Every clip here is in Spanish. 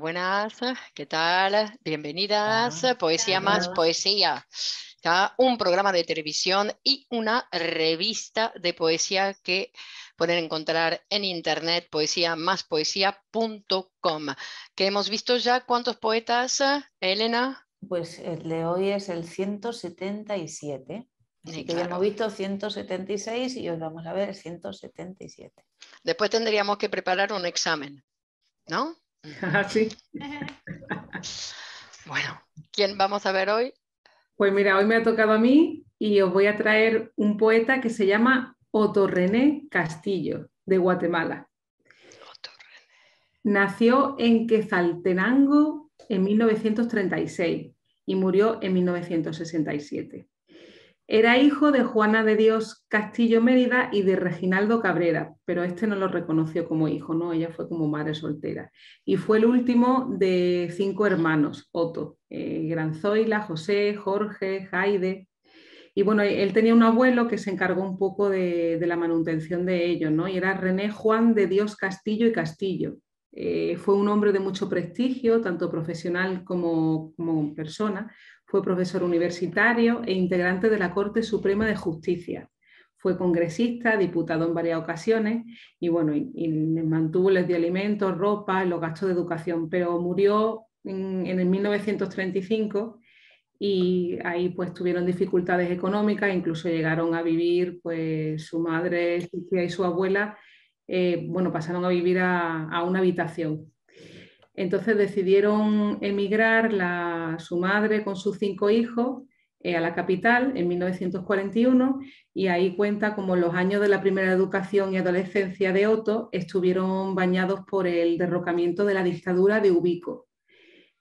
buenas, ¿qué tal? Bienvenidas, Poesía más Poesía. Un programa de televisión y una revista de poesía que pueden encontrar en internet poesía más poesía.com. Que hemos visto ya cuántos poetas, Elena. Pues el de hoy es el 177. que ya hemos visto 176 y hoy vamos a ver el 177. Después tendríamos que preparar un examen, ¿no? Ah, sí. bueno, ¿quién vamos a ver hoy? Pues mira, hoy me ha tocado a mí y os voy a traer un poeta que se llama René Castillo, de Guatemala. Nació en Quezaltenango en 1936 y murió en 1967. Era hijo de Juana de Dios Castillo Mérida y de Reginaldo Cabrera, pero este no lo reconoció como hijo, ¿no? Ella fue como madre soltera. Y fue el último de cinco hermanos, Otto, eh, Granzoila, José, Jorge, Jaide. Y bueno, él tenía un abuelo que se encargó un poco de, la manutención de ellos, ¿no? Y era René Juan de Dios Castillo y Castillo. Eh, fue un hombre de mucho prestigio, tanto profesional como, como persona. Fue profesor universitario e integrante de la Corte Suprema de Justicia. Fue congresista, diputado en varias ocasiones y bueno, mantuvo, les dio alimentos, ropa, los gastos de educación, pero murió en, el 1935 y ahí pues tuvieron dificultades económicas, incluso llegaron a vivir pues su madre su tía y su abuela, eh, bueno, pasaron a vivir a, una habitación entonces decidieron emigrar su madre con sus cinco hijos eh, a la capital en 1941 y ahí cuenta como los años de la primera educación y adolescencia de Otto estuvieron bañados por el derrocamiento de la dictadura de Ubico.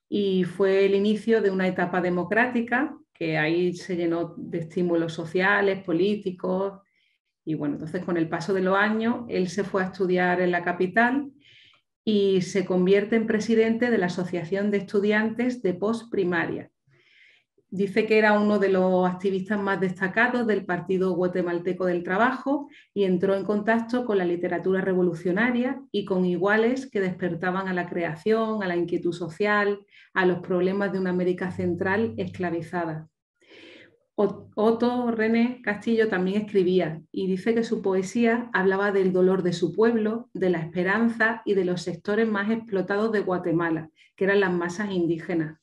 Y fue el inicio de una etapa democrática que ahí se llenó de estímulos sociales, políticos. Y bueno, entonces con el paso de los años, él se fue a estudiar en la capital y se convierte en presidente de la Asociación de Estudiantes de Postprimaria. Dice que era uno de los activistas más destacados del Partido Guatemalteco del Trabajo y entró en contacto con la literatura revolucionaria y con iguales que despertaban a la creación, a la inquietud social, a los problemas de una América Central esclavizada. Otto René Castillo también escribía y dice que su poesía hablaba del dolor de su pueblo, de la esperanza y de los sectores más explotados de Guatemala, que eran las masas indígenas.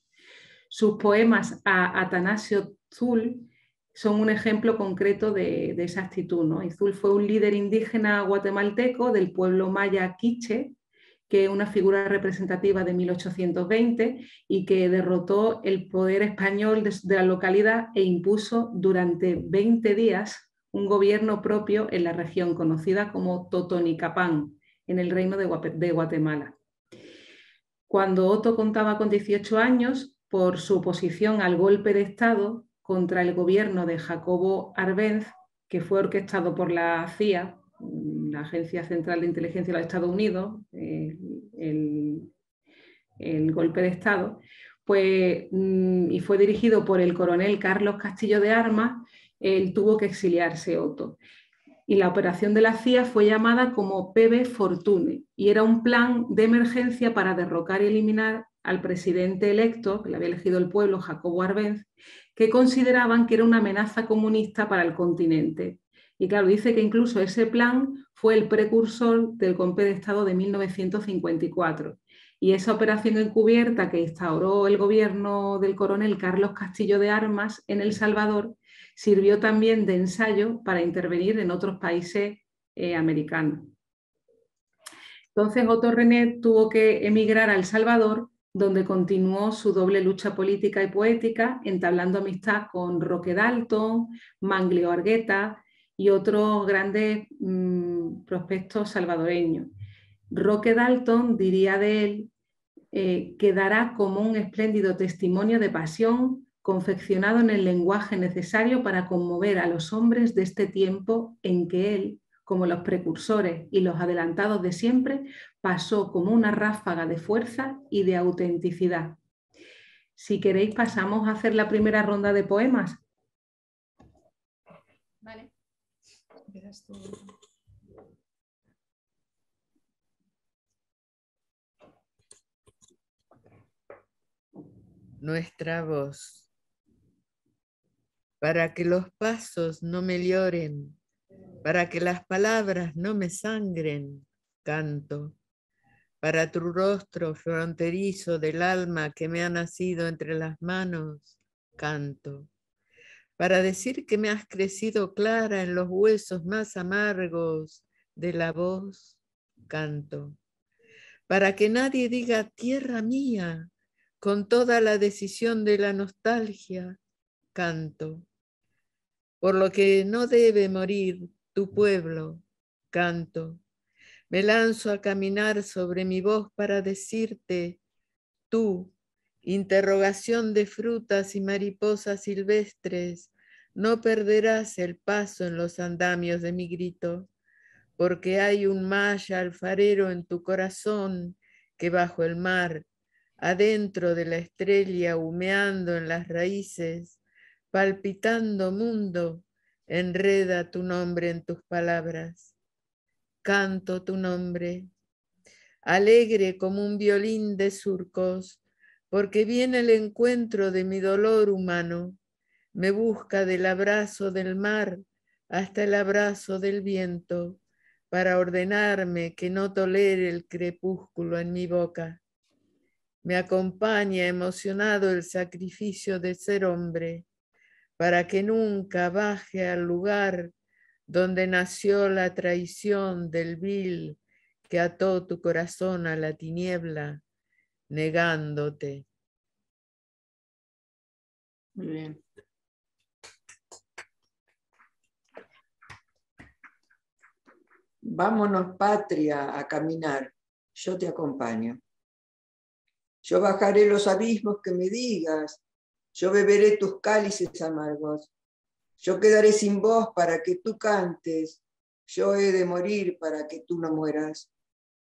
Sus poemas a Atanasio Zul son un ejemplo concreto de, esa actitud. ¿no? Zul fue un líder indígena guatemalteco del pueblo maya quiche que una figura representativa de 1820 y que derrotó el poder español de, la localidad e impuso durante 20 días un gobierno propio en la región conocida como Totonicapán, en el reino de Guatemala. Cuando Otto contaba con 18 años, por su oposición al golpe de Estado contra el gobierno de Jacobo Arbenz, que fue orquestado por la CIA, Mm, la Agencia Central de Inteligencia de los Estados Unidos, eh, el, golpe de Estado, pues, mm, y fue dirigido por el coronel Carlos Castillo de Armas, él tuvo que exiliarse Otto. Y la operación de la CIA fue llamada como PB Fortune y era un plan de emergencia para derrocar y eliminar al presidente electo, que le había elegido el pueblo, Jacobo Arbenz, que consideraban que era una amenaza comunista para el continente y claro, dice que incluso ese plan fue el precursor del golpe de Estado de 1954. Y esa operación encubierta que instauró el gobierno del coronel Carlos Castillo de Armas en El Salvador sirvió también de ensayo para intervenir en otros países eh, americanos. Entonces Otto René tuvo que emigrar a El Salvador, donde continuó su doble lucha política y poética, entablando amistad con Roque Dalton, Manglio Argueta, y otros grandes mm, prospectos salvadoreños. Roque Dalton diría de él eh, quedará como un espléndido testimonio de pasión confeccionado en el lenguaje necesario para conmover a los hombres de este tiempo en que él, como los precursores y los adelantados de siempre, pasó como una ráfaga de fuerza y de autenticidad. Si queréis pasamos a hacer la primera ronda de poemas Nuestra voz. Para que los pasos no me lloren, para que las palabras no me sangren, canto. Para tu rostro fronterizo del alma que me ha nacido entre las manos, canto para decir que me has crecido clara en los huesos más amargos de la voz, canto. Para que nadie diga tierra mía, con toda la decisión de la nostalgia, canto. Por lo que no debe morir tu pueblo, canto. Me lanzo a caminar sobre mi voz para decirte, tú, interrogación de frutas y mariposas silvestres, no perderás el paso en los andamios de mi grito, porque hay un maya alfarero en tu corazón que bajo el mar, adentro de la estrella humeando en las raíces, palpitando mundo, enreda tu nombre en tus palabras. Canto tu nombre, alegre como un violín de surcos, porque viene el encuentro de mi dolor humano, me busca del abrazo del mar hasta el abrazo del viento, para ordenarme que no tolere el crepúsculo en mi boca. Me acompaña emocionado el sacrificio de ser hombre, para que nunca baje al lugar donde nació la traición del vil que ató tu corazón a la tiniebla negándote. Muy bien. Vámonos, patria, a caminar. Yo te acompaño. Yo bajaré los abismos que me digas. Yo beberé tus cálices amargos. Yo quedaré sin voz para que tú cantes. Yo he de morir para que tú no mueras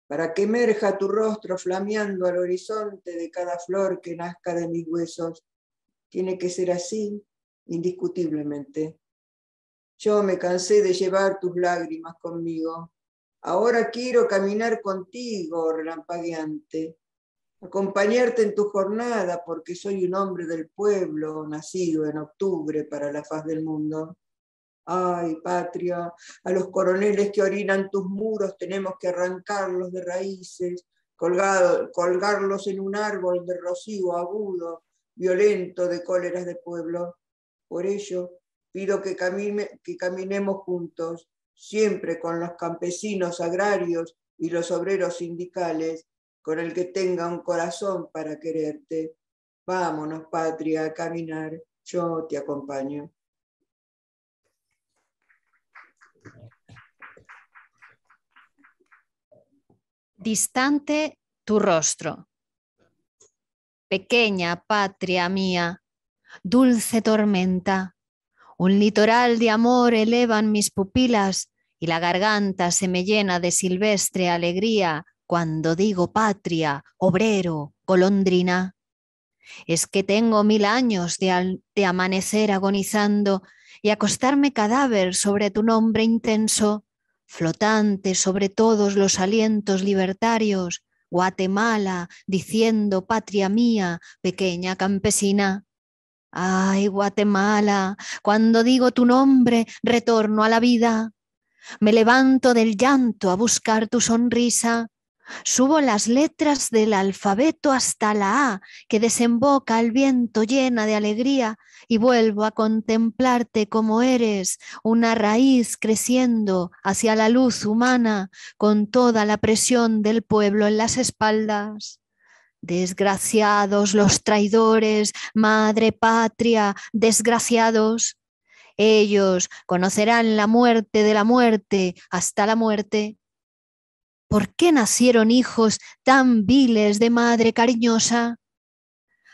para que emerja tu rostro flameando al horizonte de cada flor que nazca de mis huesos. Tiene que ser así, indiscutiblemente. Yo me cansé de llevar tus lágrimas conmigo. Ahora quiero caminar contigo, relampagueante, acompañarte en tu jornada porque soy un hombre del pueblo, nacido en octubre para la faz del mundo. Ay, patria, a los coroneles que orinan tus muros tenemos que arrancarlos de raíces, colgarlos en un árbol de rocío agudo, violento de cóleras de pueblo. Por ello, pido que, que caminemos juntos, siempre con los campesinos agrarios y los obreros sindicales, con el que tenga un corazón para quererte. Vámonos, patria, a caminar. Yo te acompaño. distante tu rostro. Pequeña patria mía, dulce tormenta, un litoral de amor elevan mis pupilas y la garganta se me llena de silvestre alegría cuando digo patria, obrero, golondrina. Es que tengo mil años de amanecer agonizando y acostarme cadáver sobre tu nombre intenso flotante sobre todos los alientos libertarios, Guatemala, diciendo, patria mía, pequeña campesina. Ay, Guatemala, cuando digo tu nombre, retorno a la vida. Me levanto del llanto a buscar tu sonrisa. Subo las letras del alfabeto hasta la A, que desemboca al viento llena de alegría, y vuelvo a contemplarte como eres, una raíz creciendo hacia la luz humana, con toda la presión del pueblo en las espaldas. Desgraciados los traidores, madre patria, desgraciados. Ellos conocerán la muerte de la muerte hasta la muerte ¿Por qué nacieron hijos tan viles de madre cariñosa?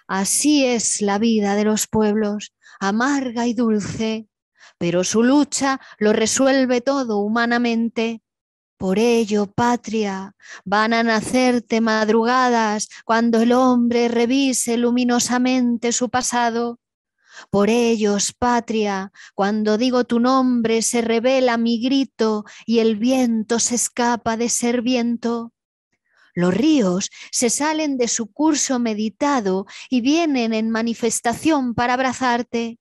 Así es la vida de los pueblos, amarga y dulce, pero su lucha lo resuelve todo humanamente. Por ello, patria, van a nacerte madrugadas cuando el hombre revise luminosamente su pasado por ellos, patria, cuando digo tu nombre se revela mi grito y el viento se escapa de ser viento. Los ríos se salen de su curso meditado y vienen en manifestación para abrazarte.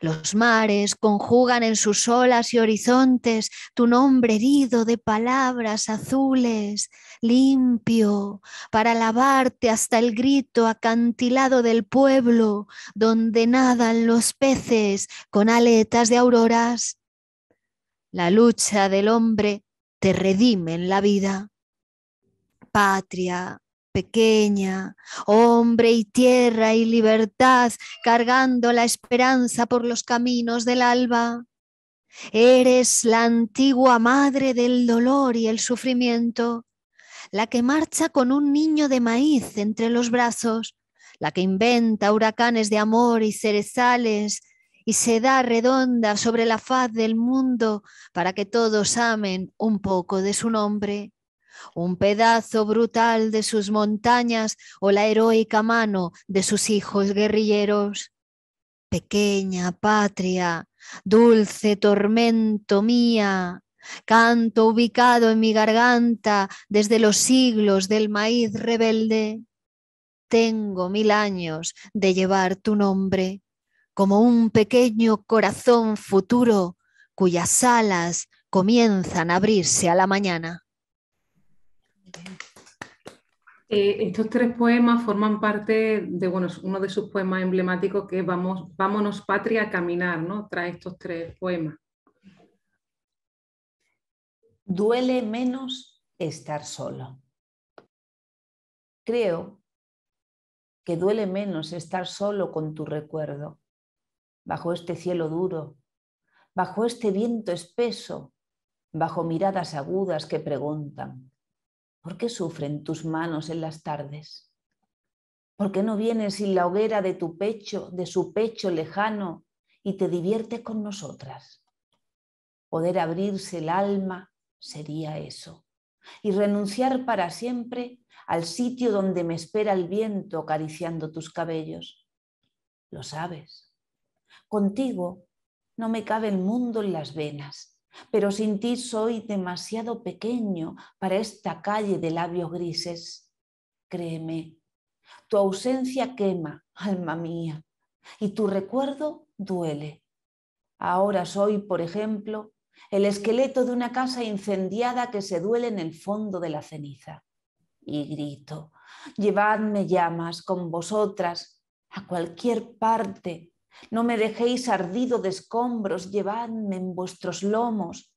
Los mares conjugan en sus olas y horizontes tu nombre herido de palabras azules, limpio, para lavarte hasta el grito acantilado del pueblo, donde nadan los peces con aletas de auroras. La lucha del hombre te redime en la vida. Patria, pequeña, hombre y tierra y libertad, cargando la esperanza por los caminos del alba. Eres la antigua madre del dolor y el sufrimiento, la que marcha con un niño de maíz entre los brazos, la que inventa huracanes de amor y cerezales y se da redonda sobre la faz del mundo para que todos amen un poco de su nombre un pedazo brutal de sus montañas o la heroica mano de sus hijos guerrilleros. Pequeña patria, dulce tormento mía, canto ubicado en mi garganta desde los siglos del maíz rebelde. Tengo mil años de llevar tu nombre como un pequeño corazón futuro cuyas alas comienzan a abrirse a la mañana. Eh, estos tres poemas forman parte de uno de sus poemas emblemáticos que Vamos, Vámonos Patria a Caminar, ¿no? Trae estos tres poemas. Duele menos estar solo. Creo que duele menos estar solo con tu recuerdo, bajo este cielo duro, bajo este viento espeso, bajo miradas agudas que preguntan, ¿Por qué sufren tus manos en las tardes? ¿Por qué no vienes sin la hoguera de tu pecho, de su pecho lejano, y te diviertes con nosotras? Poder abrirse el alma sería eso, y renunciar para siempre al sitio donde me espera el viento acariciando tus cabellos. Lo sabes. Contigo no me cabe el mundo en las venas, pero sin ti soy demasiado pequeño para esta calle de labios grises. Créeme, tu ausencia quema, alma mía, y tu recuerdo duele. Ahora soy, por ejemplo, el esqueleto de una casa incendiada que se duele en el fondo de la ceniza. Y grito, llevadme llamas con vosotras a cualquier parte no me dejéis ardido de escombros, llevadme en vuestros lomos,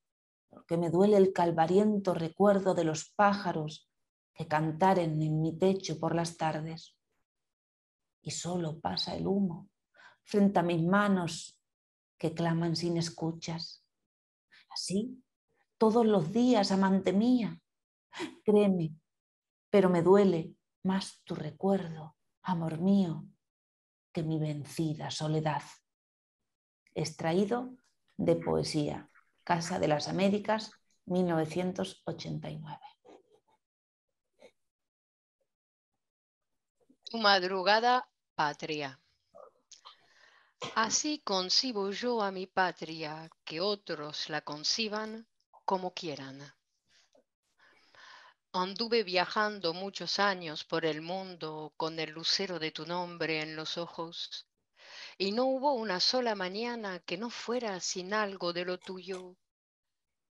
porque me duele el calvariento recuerdo de los pájaros que cantaren en mi techo por las tardes. Y solo pasa el humo frente a mis manos que claman sin escuchas. Así, todos los días, amante mía, créeme, pero me duele más tu recuerdo, amor mío, que mi vencida soledad. Extraído de Poesía, Casa de las Américas, 1989. Tu madrugada patria. Así concibo yo a mi patria, que otros la conciban como quieran. Anduve viajando muchos años por el mundo con el lucero de tu nombre en los ojos, y no hubo una sola mañana que no fuera sin algo de lo tuyo.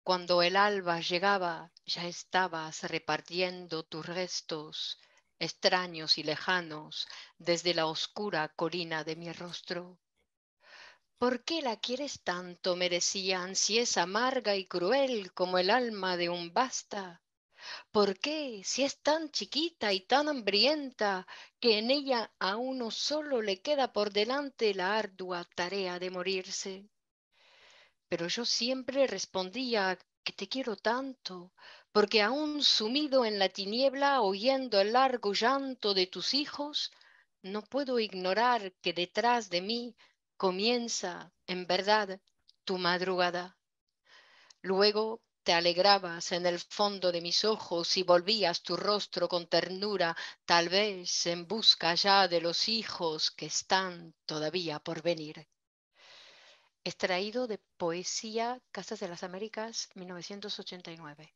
Cuando el alba llegaba, ya estabas repartiendo tus restos, extraños y lejanos, desde la oscura colina de mi rostro. ¿Por qué la quieres tanto, merecían, si es amarga y cruel como el alma de un basta? ¿Por qué, si es tan chiquita y tan hambrienta, que en ella a uno solo le queda por delante la ardua tarea de morirse? Pero yo siempre respondía que te quiero tanto, porque aún sumido en la tiniebla, oyendo el largo llanto de tus hijos, no puedo ignorar que detrás de mí comienza, en verdad, tu madrugada. Luego te alegrabas en el fondo de mis ojos y volvías tu rostro con ternura, tal vez en busca ya de los hijos que están todavía por venir. Extraído de Poesía Casas de las Américas, 1989.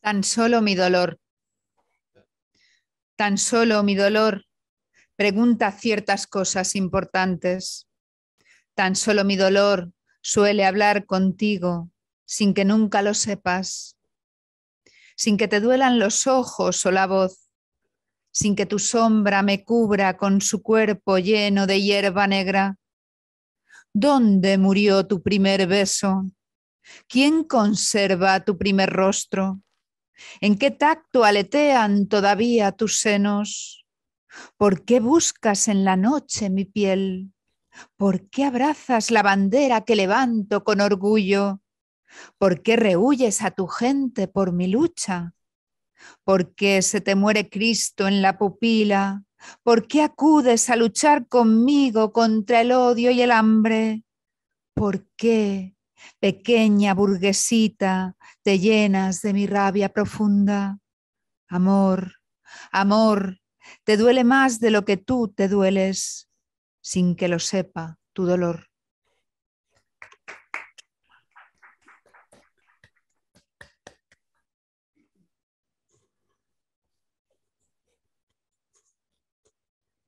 Tan solo mi dolor, tan solo mi dolor pregunta ciertas cosas importantes. Tan solo mi dolor suele hablar contigo sin que nunca lo sepas, sin que te duelan los ojos o la voz, sin que tu sombra me cubra con su cuerpo lleno de hierba negra. ¿Dónde murió tu primer beso? ¿Quién conserva tu primer rostro? ¿En qué tacto aletean todavía tus senos? ¿Por qué buscas en la noche mi piel? ¿Por qué abrazas la bandera que levanto con orgullo? ¿Por qué rehuyes a tu gente por mi lucha? ¿Por qué se te muere Cristo en la pupila? ¿Por qué acudes a luchar conmigo contra el odio y el hambre? ¿Por qué, pequeña burguesita, te llenas de mi rabia profunda? Amor, amor, te duele más de lo que tú te dueles sin que lo sepa tu dolor.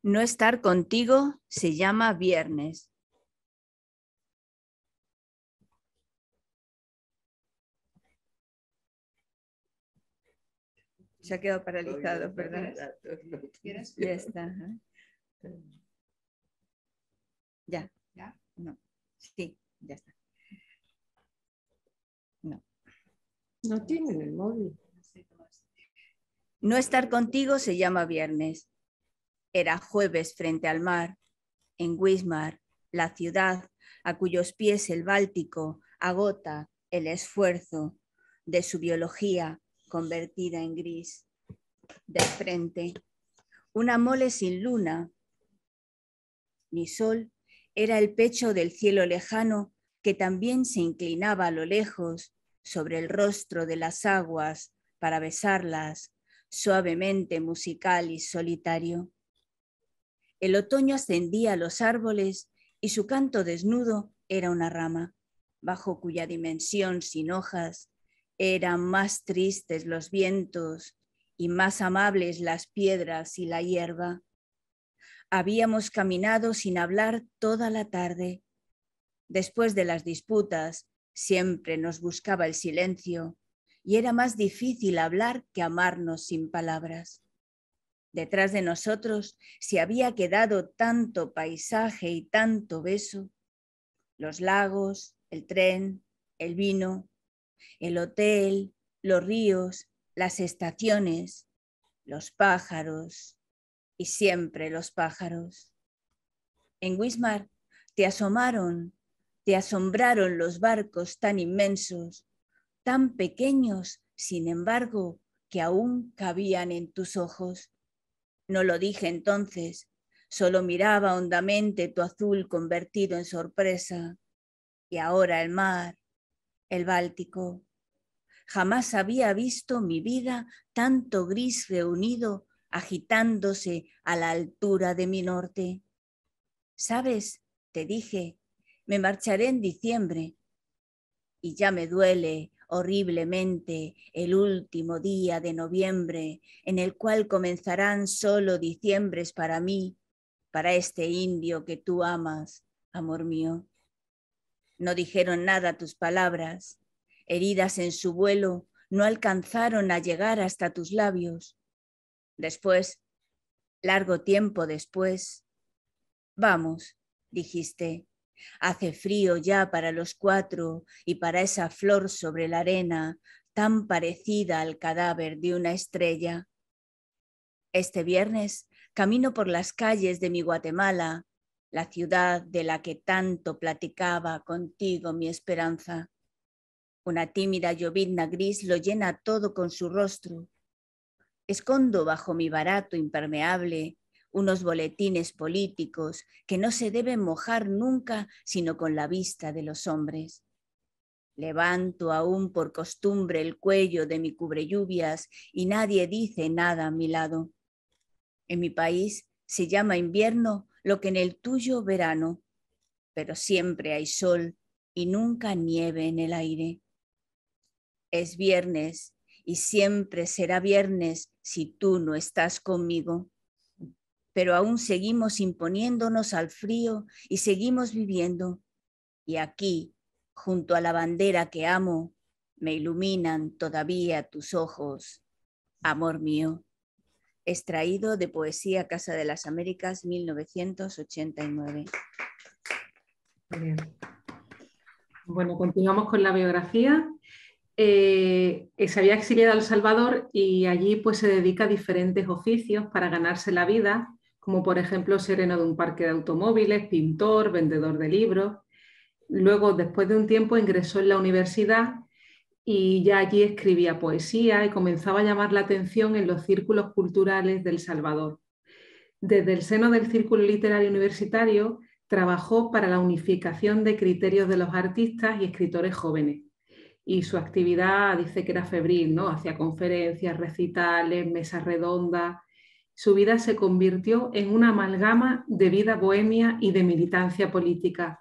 No estar contigo se llama viernes. ha quedado paralizado, ¿verdad? Ya está. Ya. ¿Ya? No. Sí, ya está. No. No tienen el móvil. No estar contigo se llama viernes. Era jueves frente al mar, en Wismar, la ciudad a cuyos pies el Báltico agota el esfuerzo de su biología convertida en gris, de frente, una mole sin luna ni sol, era el pecho del cielo lejano que también se inclinaba a lo lejos sobre el rostro de las aguas para besarlas, suavemente musical y solitario. El otoño ascendía a los árboles y su canto desnudo era una rama, bajo cuya dimensión sin hojas eran más tristes los vientos y más amables las piedras y la hierba. Habíamos caminado sin hablar toda la tarde. Después de las disputas, siempre nos buscaba el silencio y era más difícil hablar que amarnos sin palabras. Detrás de nosotros se había quedado tanto paisaje y tanto beso, los lagos, el tren, el vino, el hotel, los ríos, las estaciones, los pájaros y siempre los pájaros. En Wismar te asomaron, te asombraron los barcos tan inmensos, tan pequeños, sin embargo, que aún cabían en tus ojos. No lo dije entonces, solo miraba hondamente tu azul convertido en sorpresa. Y ahora el mar, el Báltico. Jamás había visto mi vida tanto gris reunido, agitándose a la altura de mi norte. Sabes, te dije, me marcharé en diciembre. Y ya me duele horriblemente el último día de noviembre, en el cual comenzarán solo diciembres para mí, para este indio que tú amas, amor mío. No dijeron nada tus palabras. Heridas en su vuelo, no alcanzaron a llegar hasta tus labios. Después, largo tiempo después, vamos, dijiste, hace frío ya para los cuatro y para esa flor sobre la arena tan parecida al cadáver de una estrella. Este viernes camino por las calles de mi Guatemala la ciudad de la que tanto platicaba contigo mi esperanza. Una tímida llovizna gris lo llena todo con su rostro. Escondo bajo mi barato impermeable unos boletines políticos que no se deben mojar nunca sino con la vista de los hombres. Levanto aún por costumbre el cuello de mi cubrelluvias y nadie dice nada a mi lado. En mi país se llama invierno lo que en el tuyo verano, pero siempre hay sol y nunca nieve en el aire. Es viernes y siempre será viernes si tú no estás conmigo. Pero aún seguimos imponiéndonos al frío y seguimos viviendo. Y aquí, junto a la bandera que amo, me iluminan todavía tus ojos, amor mío extraído de Poesía Casa de las Américas 1989. Bueno, continuamos con la biografía. Eh, eh, se había exiliado a El Salvador y allí pues, se dedica a diferentes oficios para ganarse la vida, como por ejemplo sereno de un parque de automóviles, pintor, vendedor de libros. Luego, después de un tiempo, ingresó en la universidad y ya allí escribía poesía y comenzaba a llamar la atención en los círculos culturales del Salvador. Desde el seno del Círculo Literario Universitario trabajó para la unificación de criterios de los artistas y escritores jóvenes. Y su actividad dice que era febril, ¿no? Hacía conferencias, recitales, mesas redondas. Su vida se convirtió en una amalgama de vida bohemia y de militancia política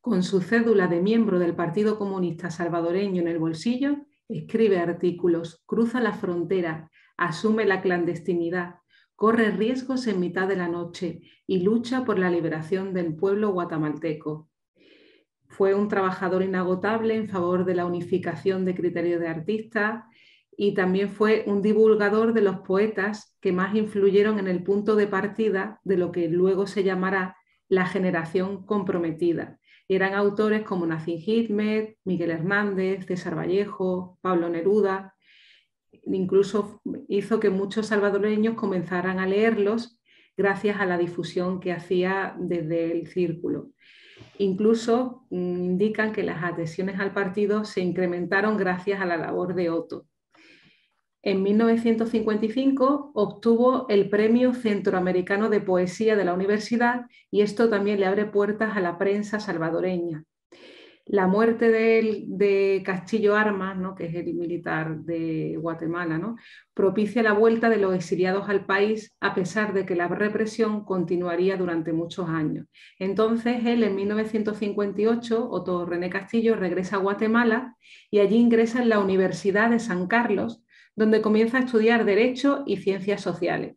con su cédula de miembro del Partido Comunista Salvadoreño en el bolsillo, escribe artículos, cruza la frontera, asume la clandestinidad, corre riesgos en mitad de la noche y lucha por la liberación del pueblo guatemalteco. Fue un trabajador inagotable en favor de la unificación de criterios de artistas y también fue un divulgador de los poetas que más influyeron en el punto de partida de lo que luego se llamará la generación comprometida, eran autores como Nacin Hitmet, Miguel Hernández, César Vallejo, Pablo Neruda. Incluso hizo que muchos salvadoreños comenzaran a leerlos gracias a la difusión que hacía desde el círculo. Incluso mm, indican que las adhesiones al partido se incrementaron gracias a la labor de Otto en 1955 obtuvo el Premio Centroamericano de Poesía de la Universidad y esto también le abre puertas a la prensa salvadoreña. La muerte de, Castillo Armas, que es el militar de Guatemala, ¿no? propicia la vuelta de los exiliados al país a pesar de que la represión continuaría durante muchos años. Entonces él en 1958, Otto René Castillo, regresa a Guatemala y allí ingresa en la Universidad de San Carlos donde comienza a estudiar Derecho y Ciencias Sociales.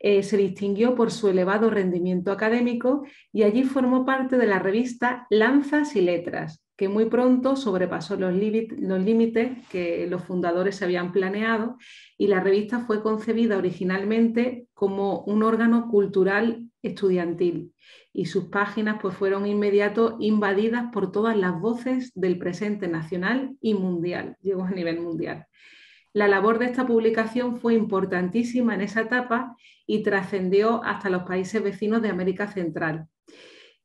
Eh, se distinguió por su elevado rendimiento académico y allí formó parte de la revista Lanzas y Letras, que muy pronto sobrepasó los, límites que los fundadores habían planeado y la revista fue concebida originalmente como un órgano cultural estudiantil y sus páginas pues, fueron inmediato invadidas por todas las voces del presente nacional y mundial, llegó a nivel mundial. La labor de esta publicación fue importantísima en esa etapa y trascendió hasta los países vecinos de América Central.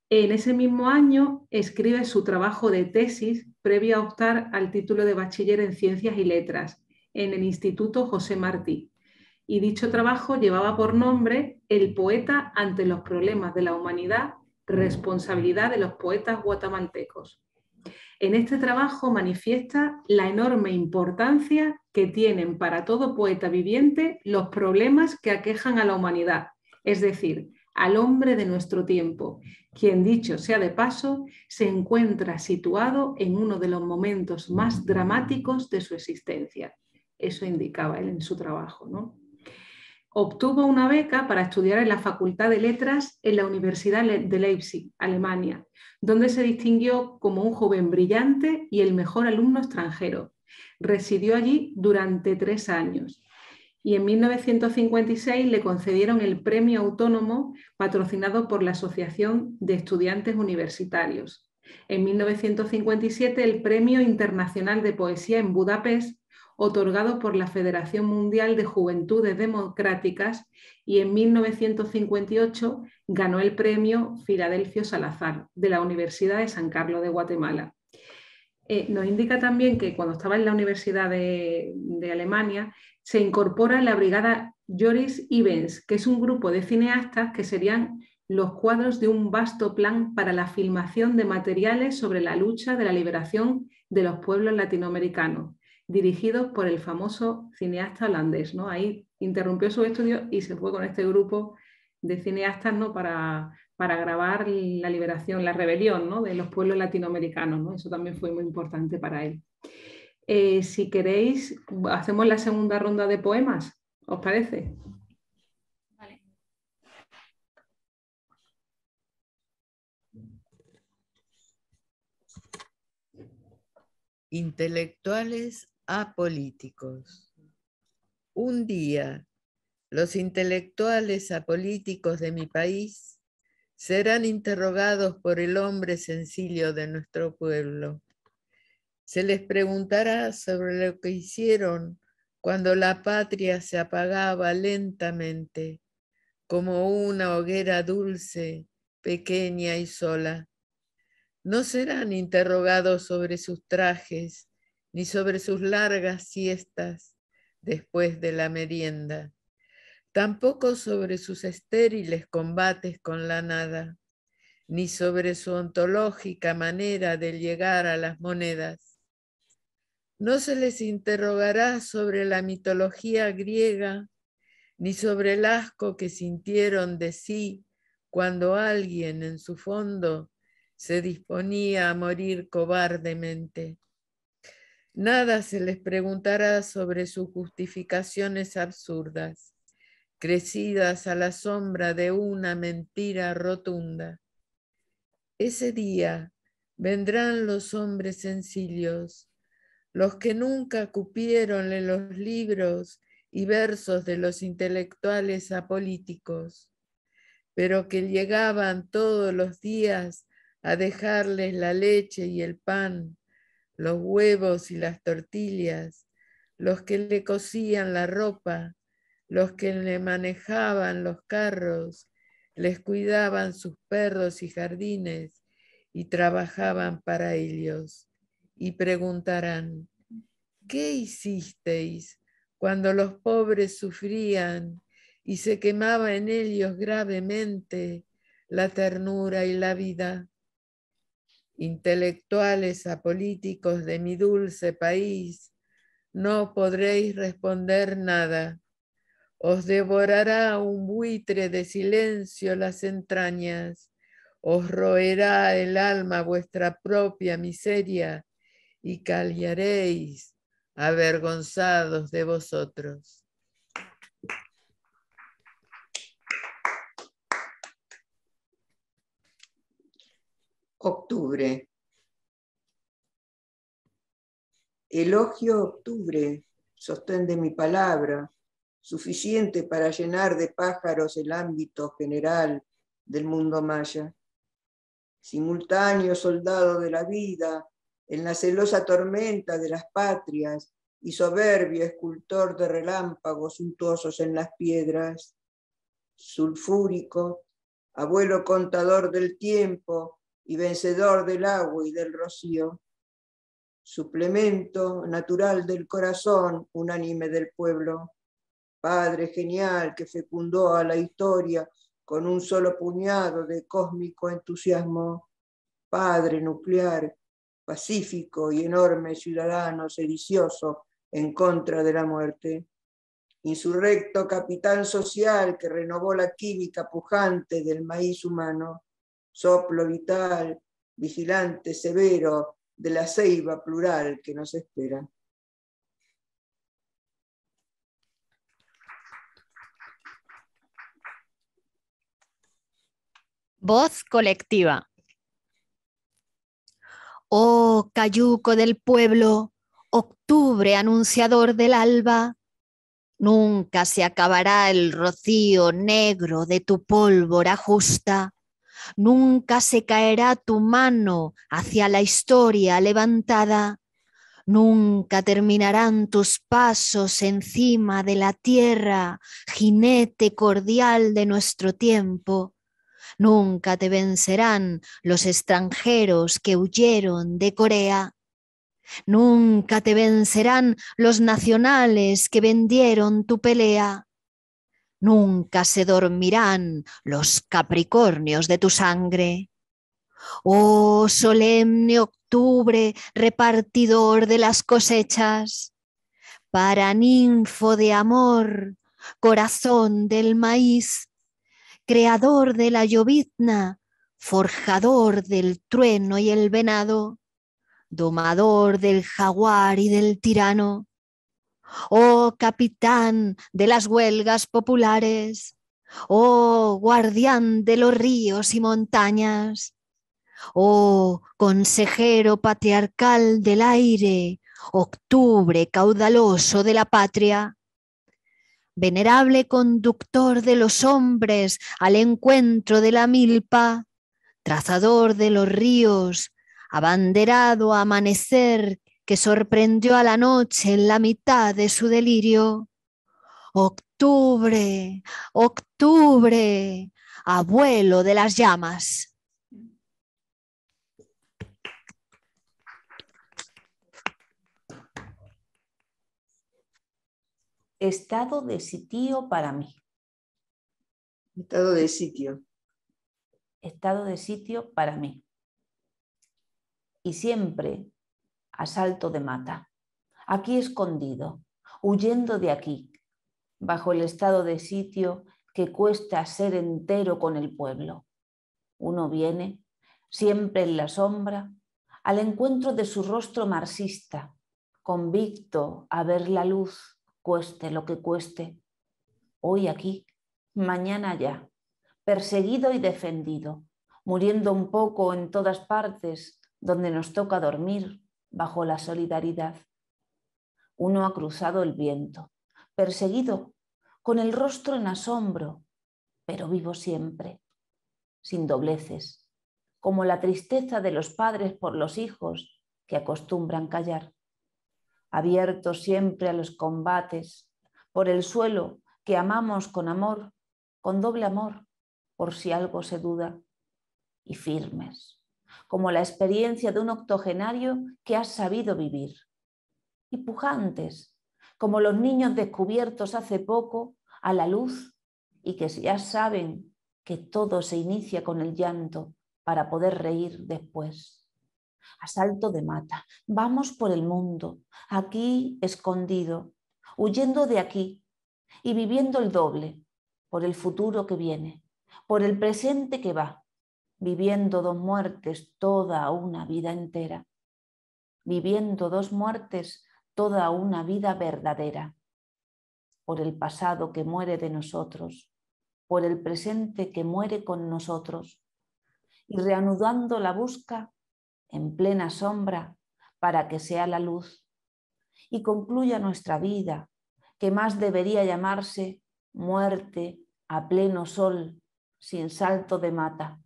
En ese mismo año escribe su trabajo de tesis previo a optar al título de bachiller en Ciencias y Letras en el Instituto José Martí. Y dicho trabajo llevaba por nombre El poeta ante los problemas de la humanidad, responsabilidad de los poetas guatemaltecos en este trabajo manifiesta la enorme importancia que tienen para todo poeta viviente los problemas que aquejan a la humanidad, es decir, al hombre de nuestro tiempo, quien dicho sea de paso, se encuentra situado en uno de los momentos más dramáticos de su existencia. Eso indicaba él en su trabajo, ¿no? obtuvo una beca para estudiar en la Facultad de Letras en la Universidad de Leipzig, Alemania, donde se distinguió como un joven brillante y el mejor alumno extranjero. Residió allí durante tres años y en 1956 le concedieron el premio autónomo patrocinado por la Asociación de Estudiantes Universitarios. En 1957 el Premio Internacional de Poesía en Budapest otorgado por la Federación Mundial de Juventudes Democráticas y en 1958 ganó el premio Filadelfio Salazar de la Universidad de San Carlos de Guatemala. Eh, nos indica también que cuando estaba en la Universidad de, Alemania se incorpora en la brigada Joris Ivens, que es un grupo de cineastas que serían los cuadros de un vasto plan para la filmación de materiales sobre la lucha de la liberación de los pueblos latinoamericanos dirigidos por el famoso cineasta holandés. ¿no? Ahí interrumpió sus estudios y se fue con este grupo de cineastas ¿no? para, grabar la liberación, la rebelión de los pueblos latinoamericanos. Eso también fue muy importante para él. Eh, si queréis, hacemos la segunda ronda de poemas, ¿os parece? Intelectuales apolíticos. Un día, los intelectuales apolíticos de mi país serán interrogados por el hombre sencillo de nuestro pueblo. Se les preguntará sobre lo que hicieron cuando la patria se apagaba lentamente, como una hoguera dulce, pequeña y sola. No serán interrogados sobre sus trajes, ni sobre sus largas siestas después de la merienda, tampoco sobre sus estériles combates con la nada, ni sobre su ontológica manera de llegar a las monedas. No se les interrogará sobre la mitología griega, ni sobre el asco que sintieron de sí cuando alguien en su fondo se disponía a morir cobardemente. Nada se les preguntará sobre sus justificaciones absurdas, crecidas a la sombra de una mentira rotunda. Ese día vendrán los hombres sencillos, los que nunca cupieron los libros y versos de los intelectuales apolíticos, pero que llegaban todos los días a dejarles la leche y el pan los huevos y las tortillas, los que le cosían la ropa, los que le manejaban los carros, les cuidaban sus perros y jardines y trabajaban para ellos. Y preguntarán, ¿qué hicisteis cuando los pobres sufrían y se quemaba en ellos gravemente la ternura y la vida? intelectuales a políticos de mi dulce país, no podréis responder nada. Os devorará un buitre de silencio las entrañas, os roerá el alma vuestra propia miseria y callaréis avergonzados de vosotros. Octubre. Elogio octubre, sostén de mi palabra, suficiente para llenar de pájaros el ámbito general del mundo maya. Simultáneo soldado de la vida, en la celosa tormenta de las patrias y soberbio escultor de relámpagos suntuosos en las piedras, sulfúrico, abuelo contador del tiempo, y vencedor del agua y del rocío, suplemento natural del corazón unánime del pueblo, padre genial que fecundó a la historia con un solo puñado de cósmico entusiasmo, padre nuclear, pacífico y enorme ciudadano sedicioso en contra de la muerte, insurrecto capitán social que renovó la química pujante del maíz humano, soplo vital, vigilante, severo, de la ceiba plural que nos espera. Voz colectiva. Oh cayuco del pueblo, octubre anunciador del alba, nunca se acabará el rocío negro de tu pólvora justa Nunca se caerá tu mano hacia la historia levantada. Nunca terminarán tus pasos encima de la tierra, jinete cordial de nuestro tiempo. Nunca te vencerán los extranjeros que huyeron de Corea. Nunca te vencerán los nacionales que vendieron tu pelea. Nunca se dormirán los Capricornios de tu sangre. Oh solemne octubre, repartidor de las cosechas, para ninfo de amor, corazón del maíz, creador de la llovizna, forjador del trueno y el venado, domador del jaguar y del tirano, oh capitán de las huelgas populares, oh guardián de los ríos y montañas, oh consejero patriarcal del aire, octubre caudaloso de la patria. Venerable conductor de los hombres al encuentro de la milpa, trazador de los ríos, abanderado a amanecer que sorprendió a la noche en la mitad de su delirio. Octubre, octubre, abuelo de las llamas. Estado de sitio para mí. Estado de sitio. Estado de sitio para mí. Y siempre Asalto de mata, aquí escondido, huyendo de aquí, bajo el estado de sitio que cuesta ser entero con el pueblo. Uno viene, siempre en la sombra, al encuentro de su rostro marxista, convicto a ver la luz, cueste lo que cueste, hoy aquí, mañana allá, perseguido y defendido, muriendo un poco en todas partes donde nos toca dormir, bajo la solidaridad. Uno ha cruzado el viento, perseguido, con el rostro en asombro, pero vivo siempre, sin dobleces, como la tristeza de los padres por los hijos que acostumbran callar, abierto siempre a los combates, por el suelo que amamos con amor, con doble amor, por si algo se duda, y firmes, como la experiencia de un octogenario que ha sabido vivir, y pujantes, como los niños descubiertos hace poco a la luz y que ya saben que todo se inicia con el llanto para poder reír después. Asalto de mata. Vamos por el mundo, aquí escondido, huyendo de aquí y viviendo el doble, por el futuro que viene, por el presente que va viviendo dos muertes toda una vida entera, viviendo dos muertes toda una vida verdadera, por el pasado que muere de nosotros, por el presente que muere con nosotros, y reanudando la busca en plena sombra para que sea la luz y concluya nuestra vida, que más debería llamarse muerte a pleno sol, sin salto de mata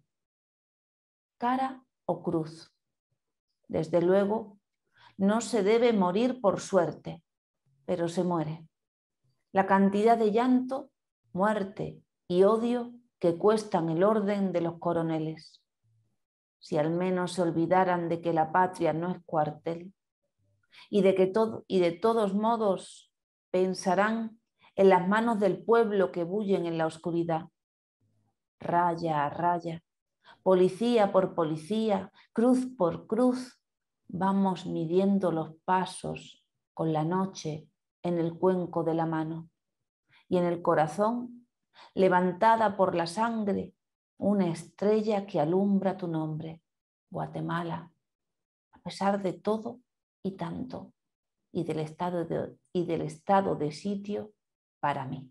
cara o cruz. Desde luego, no se debe morir por suerte, pero se muere. La cantidad de llanto, muerte y odio que cuestan el orden de los coroneles. Si al menos se olvidaran de que la patria no es cuartel y de que todo, y de todos modos pensarán en las manos del pueblo que bullen en la oscuridad, raya a raya, Policía por policía, cruz por cruz, vamos midiendo los pasos con la noche en el cuenco de la mano. Y en el corazón, levantada por la sangre, una estrella que alumbra tu nombre, Guatemala, a pesar de todo y tanto, y del estado de, y del estado de sitio para mí.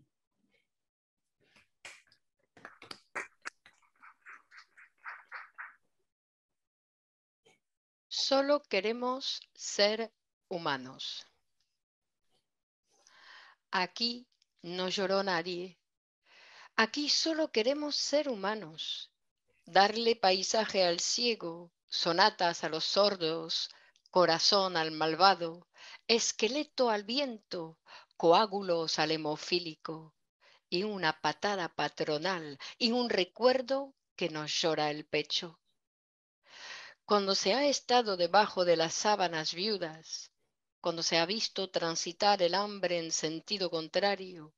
solo queremos ser humanos. Aquí no lloró nadie. Aquí solo queremos ser humanos, darle paisaje al ciego, sonatas a los sordos, corazón al malvado, esqueleto al viento, coágulos al hemofílico, y una patada patronal y un recuerdo que nos llora el pecho. Cuando se ha estado debajo de las sábanas viudas, cuando se ha visto transitar el hambre en sentido contrario,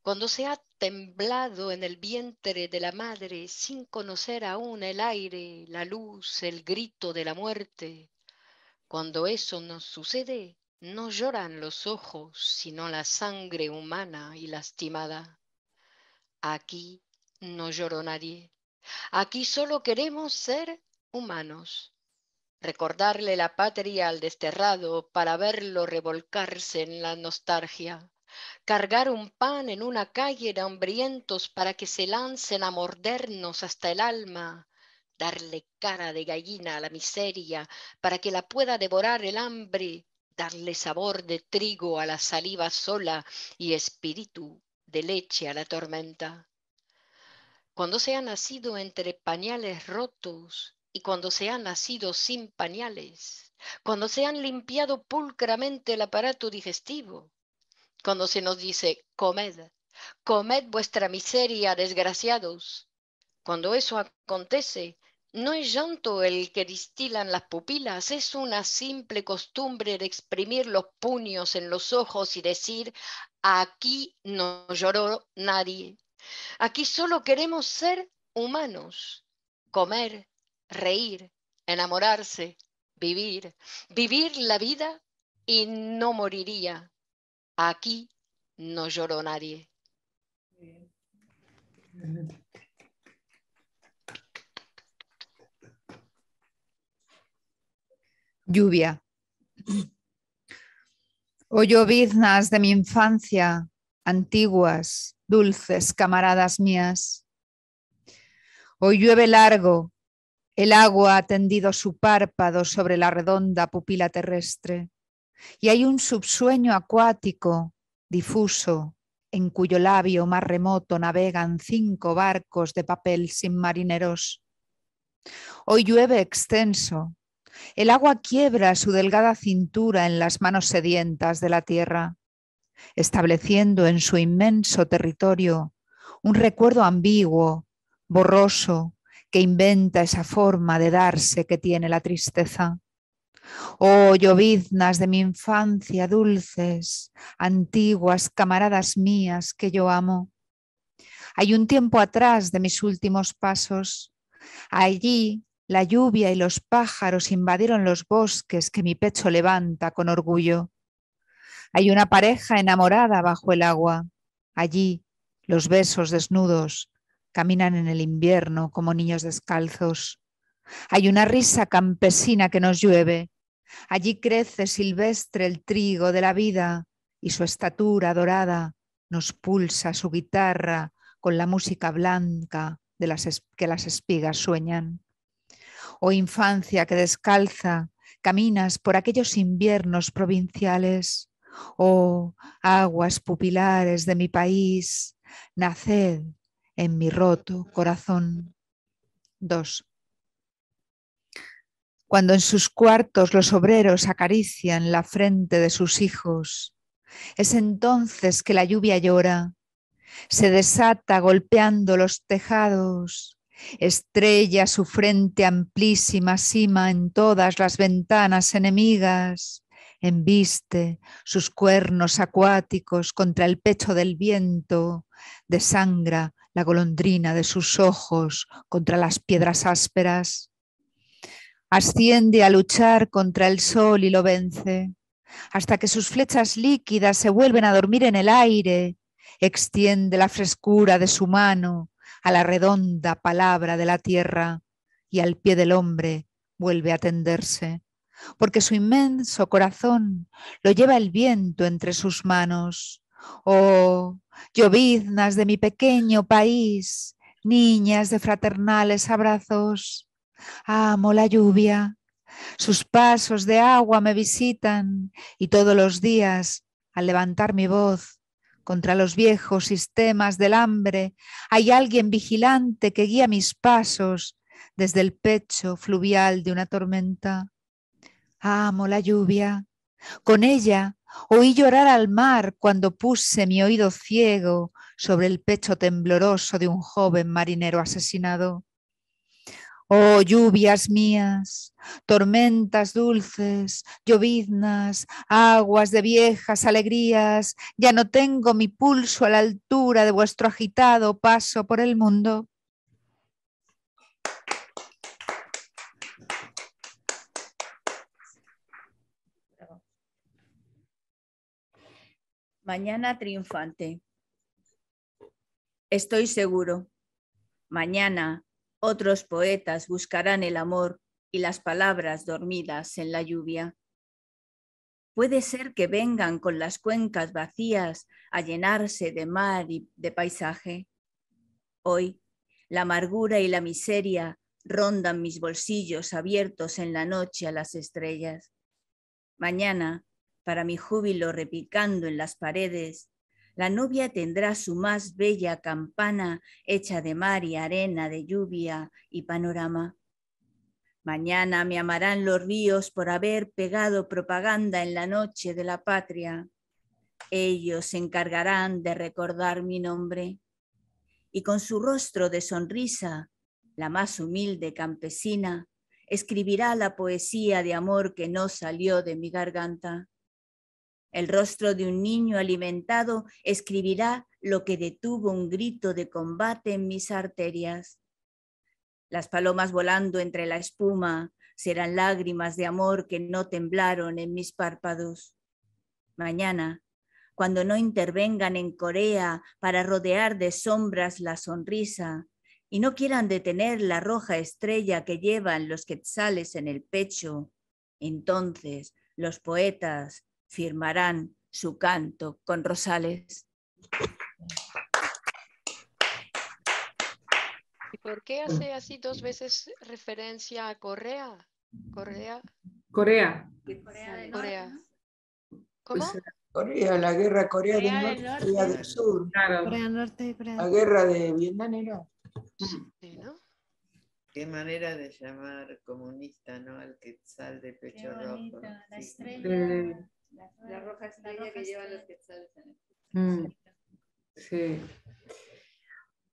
cuando se ha temblado en el vientre de la madre sin conocer aún el aire, la luz, el grito de la muerte, cuando eso nos sucede, no lloran los ojos, sino la sangre humana y lastimada. Aquí no lloró nadie. Aquí solo queremos ser humanos, recordarle la patria al desterrado para verlo revolcarse en la nostalgia, cargar un pan en una calle de hambrientos para que se lancen a mordernos hasta el alma, darle cara de gallina a la miseria para que la pueda devorar el hambre, darle sabor de trigo a la saliva sola y espíritu de leche a la tormenta. Cuando se ha nacido entre pañales rotos, y cuando se han nacido sin pañales, cuando se han limpiado pulcramente el aparato digestivo, cuando se nos dice, comed, comed vuestra miseria, desgraciados. Cuando eso acontece, no es llanto el que distilan las pupilas, es una simple costumbre de exprimir los puños en los ojos y decir, aquí no lloró nadie. Aquí solo queremos ser humanos, comer, reír, enamorarse, vivir, vivir la vida y no moriría. Aquí no lloró nadie. Lluvia. Hoy lloviznas de mi infancia, antiguas, dulces camaradas mías. Hoy llueve largo, el agua ha tendido su párpado sobre la redonda pupila terrestre y hay un subsueño acuático difuso en cuyo labio más remoto navegan cinco barcos de papel sin marineros. Hoy llueve extenso. El agua quiebra su delgada cintura en las manos sedientas de la tierra, estableciendo en su inmenso territorio un recuerdo ambiguo, borroso, que inventa esa forma de darse que tiene la tristeza. Oh, lloviznas de mi infancia dulces, antiguas camaradas mías que yo amo. Hay un tiempo atrás de mis últimos pasos. Allí la lluvia y los pájaros invadieron los bosques que mi pecho levanta con orgullo. Hay una pareja enamorada bajo el agua. Allí los besos desnudos Caminan en el invierno como niños descalzos. Hay una risa campesina que nos llueve. Allí crece silvestre el trigo de la vida y su estatura dorada nos pulsa su guitarra con la música blanca de las que las espigas sueñan. Oh infancia que descalza, caminas por aquellos inviernos provinciales. Oh aguas pupilares de mi país, naced en mi roto corazón. 2. Cuando en sus cuartos los obreros acarician la frente de sus hijos, es entonces que la lluvia llora, se desata golpeando los tejados, estrella su frente amplísima cima en todas las ventanas enemigas, embiste sus cuernos acuáticos contra el pecho del viento, desangra la golondrina de sus ojos contra las piedras ásperas. Asciende a luchar contra el sol y lo vence, hasta que sus flechas líquidas se vuelven a dormir en el aire. Extiende la frescura de su mano a la redonda palabra de la tierra y al pie del hombre vuelve a tenderse, porque su inmenso corazón lo lleva el viento entre sus manos Oh, lloviznas de mi pequeño país, niñas de fraternales abrazos. Amo la lluvia, sus pasos de agua me visitan y todos los días, al levantar mi voz contra los viejos sistemas del hambre, hay alguien vigilante que guía mis pasos desde el pecho fluvial de una tormenta. Amo la lluvia. Con ella Oí llorar al mar cuando puse mi oído ciego sobre el pecho tembloroso de un joven marinero asesinado. Oh lluvias mías, tormentas dulces, lloviznas, aguas de viejas alegrías, ya no tengo mi pulso a la altura de vuestro agitado paso por el mundo. Mañana triunfante. Estoy seguro. Mañana otros poetas buscarán el amor y las palabras dormidas en la lluvia. Puede ser que vengan con las cuencas vacías a llenarse de mar y de paisaje. Hoy, la amargura y la miseria rondan mis bolsillos abiertos en la noche a las estrellas. Mañana, para mi júbilo repicando en las paredes, la novia tendrá su más bella campana hecha de mar y arena, de lluvia y panorama. Mañana me amarán los ríos por haber pegado propaganda en la noche de la patria. Ellos se encargarán de recordar mi nombre. Y con su rostro de sonrisa, la más humilde campesina, escribirá la poesía de amor que no salió de mi garganta. El rostro de un niño alimentado escribirá lo que detuvo un grito de combate en mis arterias. Las palomas volando entre la espuma serán lágrimas de amor que no temblaron en mis párpados. Mañana, cuando no intervengan en Corea para rodear de sombras la sonrisa y no quieran detener la roja estrella que llevan los quetzales en el pecho, entonces los poetas firmarán su canto con rosales. ¿Y por qué hace así dos veces referencia a Corea? Corea, Corea. Corea. Del Corea. ¿Cómo? Pues, Corea, la guerra Corea, Corea del, norte, y Corea del Sur. Claro. Corea norte, La guerra de Vietnam era. Sí, ¿no? Qué manera de llamar comunista, ¿no? Al quetzal de pecho rojo. La estrella. La, roja que lleva los mm. sí.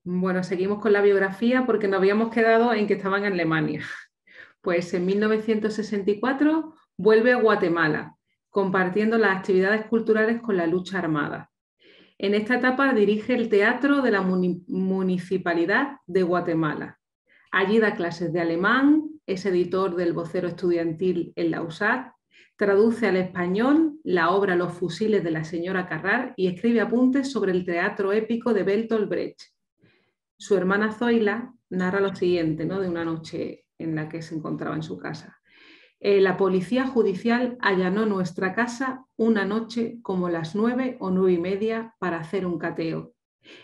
Bueno, seguimos con la biografía porque nos habíamos quedado en que estaban en Alemania. Pues en 1964 vuelve a Guatemala, compartiendo las actividades culturales con la lucha armada. En esta etapa dirige el Teatro de la Municipalidad de Guatemala. Allí da clases de alemán, es editor del vocero estudiantil en la USAT Traduce al español la obra Los fusiles de la señora Carrar y escribe apuntes sobre el teatro épico de Bertolt Brecht. Su hermana Zoila narra lo siguiente, de una noche en la que se encontraba en su casa. Eh, la policía judicial allanó nuestra casa una noche como las nueve o nueve y media para hacer un cateo.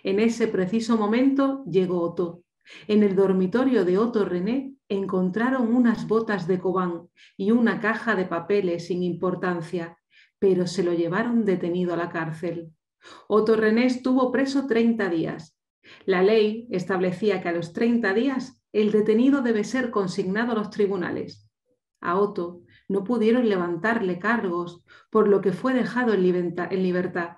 En ese preciso momento llegó Otto. En el dormitorio de Otto René encontraron unas botas de Cobán y una caja de papeles sin importancia, pero se lo llevaron detenido a la cárcel. Otto René estuvo preso 30 días. La ley establecía que a los 30 días el detenido debe ser consignado a los tribunales. A Otto no pudieron levantarle cargos, por lo que fue dejado en libertad.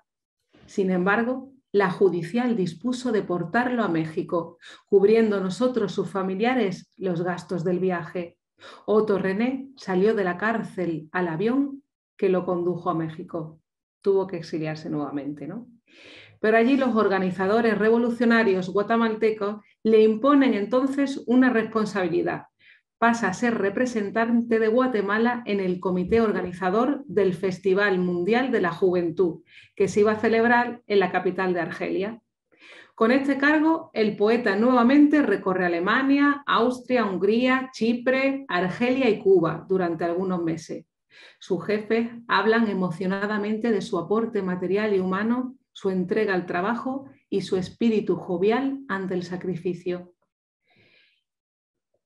Sin embargo, la judicial dispuso deportarlo a México, cubriendo nosotros sus familiares los gastos del viaje. Otto René salió de la cárcel al avión que lo condujo a México. Tuvo que exiliarse nuevamente, ¿no? Pero allí los organizadores revolucionarios guatemaltecos le imponen entonces una responsabilidad, pasa a ser representante de Guatemala en el comité organizador del Festival Mundial de la Juventud, que se iba a celebrar en la capital de Argelia. Con este cargo, el poeta nuevamente recorre Alemania, Austria, Hungría, Chipre, Argelia y Cuba durante algunos meses. Sus jefes hablan emocionadamente de su aporte material y humano, su entrega al trabajo y su espíritu jovial ante el sacrificio.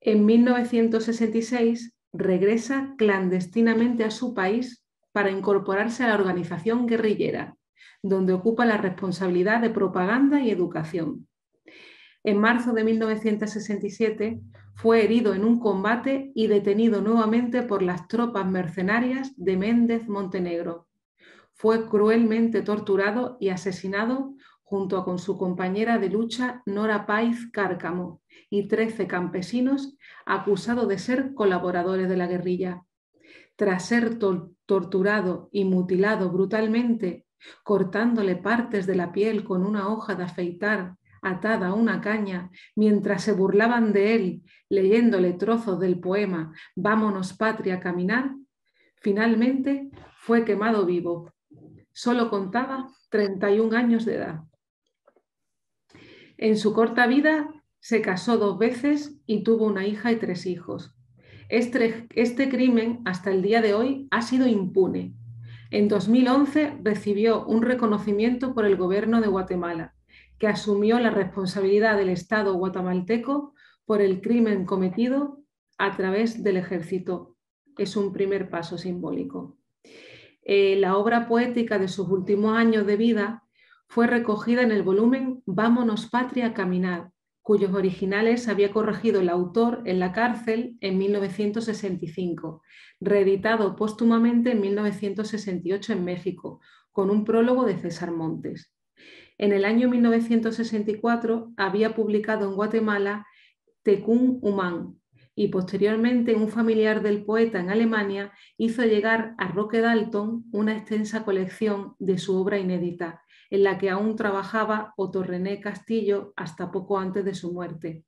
En 1966 regresa clandestinamente a su país para incorporarse a la organización guerrillera, donde ocupa la responsabilidad de propaganda y educación. En marzo de 1967 fue herido en un combate y detenido nuevamente por las tropas mercenarias de Méndez Montenegro. Fue cruelmente torturado y asesinado junto con su compañera de lucha Nora Páez Cárcamo y 13 campesinos acusados de ser colaboradores de la guerrilla. Tras ser torturado y mutilado brutalmente, cortándole partes de la piel con una hoja de afeitar atada a una caña, mientras se burlaban de él, leyéndole trozos del poema Vámonos patria caminar, finalmente fue quemado vivo. Solo contaba 31 años de edad. En su corta vida se casó dos veces y tuvo una hija y tres hijos. Este, este crimen hasta el día de hoy ha sido impune. En 2011 recibió un reconocimiento por el gobierno de Guatemala, que asumió la responsabilidad del Estado guatemalteco por el crimen cometido a través del ejército. Es un primer paso simbólico. Eh, la obra poética de sus últimos años de vida fue recogida en el volumen Vámonos Patria Caminar, cuyos originales había corregido el autor en la cárcel en 1965, reeditado póstumamente en 1968 en México, con un prólogo de César Montes. En el año 1964 había publicado en Guatemala Tecún Humán y posteriormente un familiar del poeta en Alemania hizo llegar a Roque Dalton una extensa colección de su obra inédita, en la que aún trabajaba Otto René Castillo hasta poco antes de su muerte.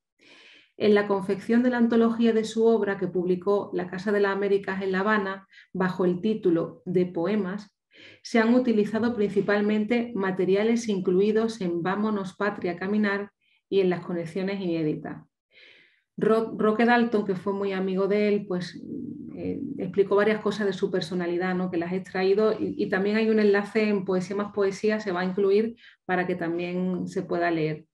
En la confección de la antología de su obra que publicó La Casa de las Américas en La Habana, bajo el título de Poemas, se han utilizado principalmente materiales incluidos en Vámonos Patria Caminar y en las conexiones inéditas. Roque Dalton, que fue muy amigo de él, pues eh, explicó varias cosas de su personalidad, ¿no? que las he extraído y, también hay un enlace en Poesía más Poesía, se va a incluir para que también se pueda leer.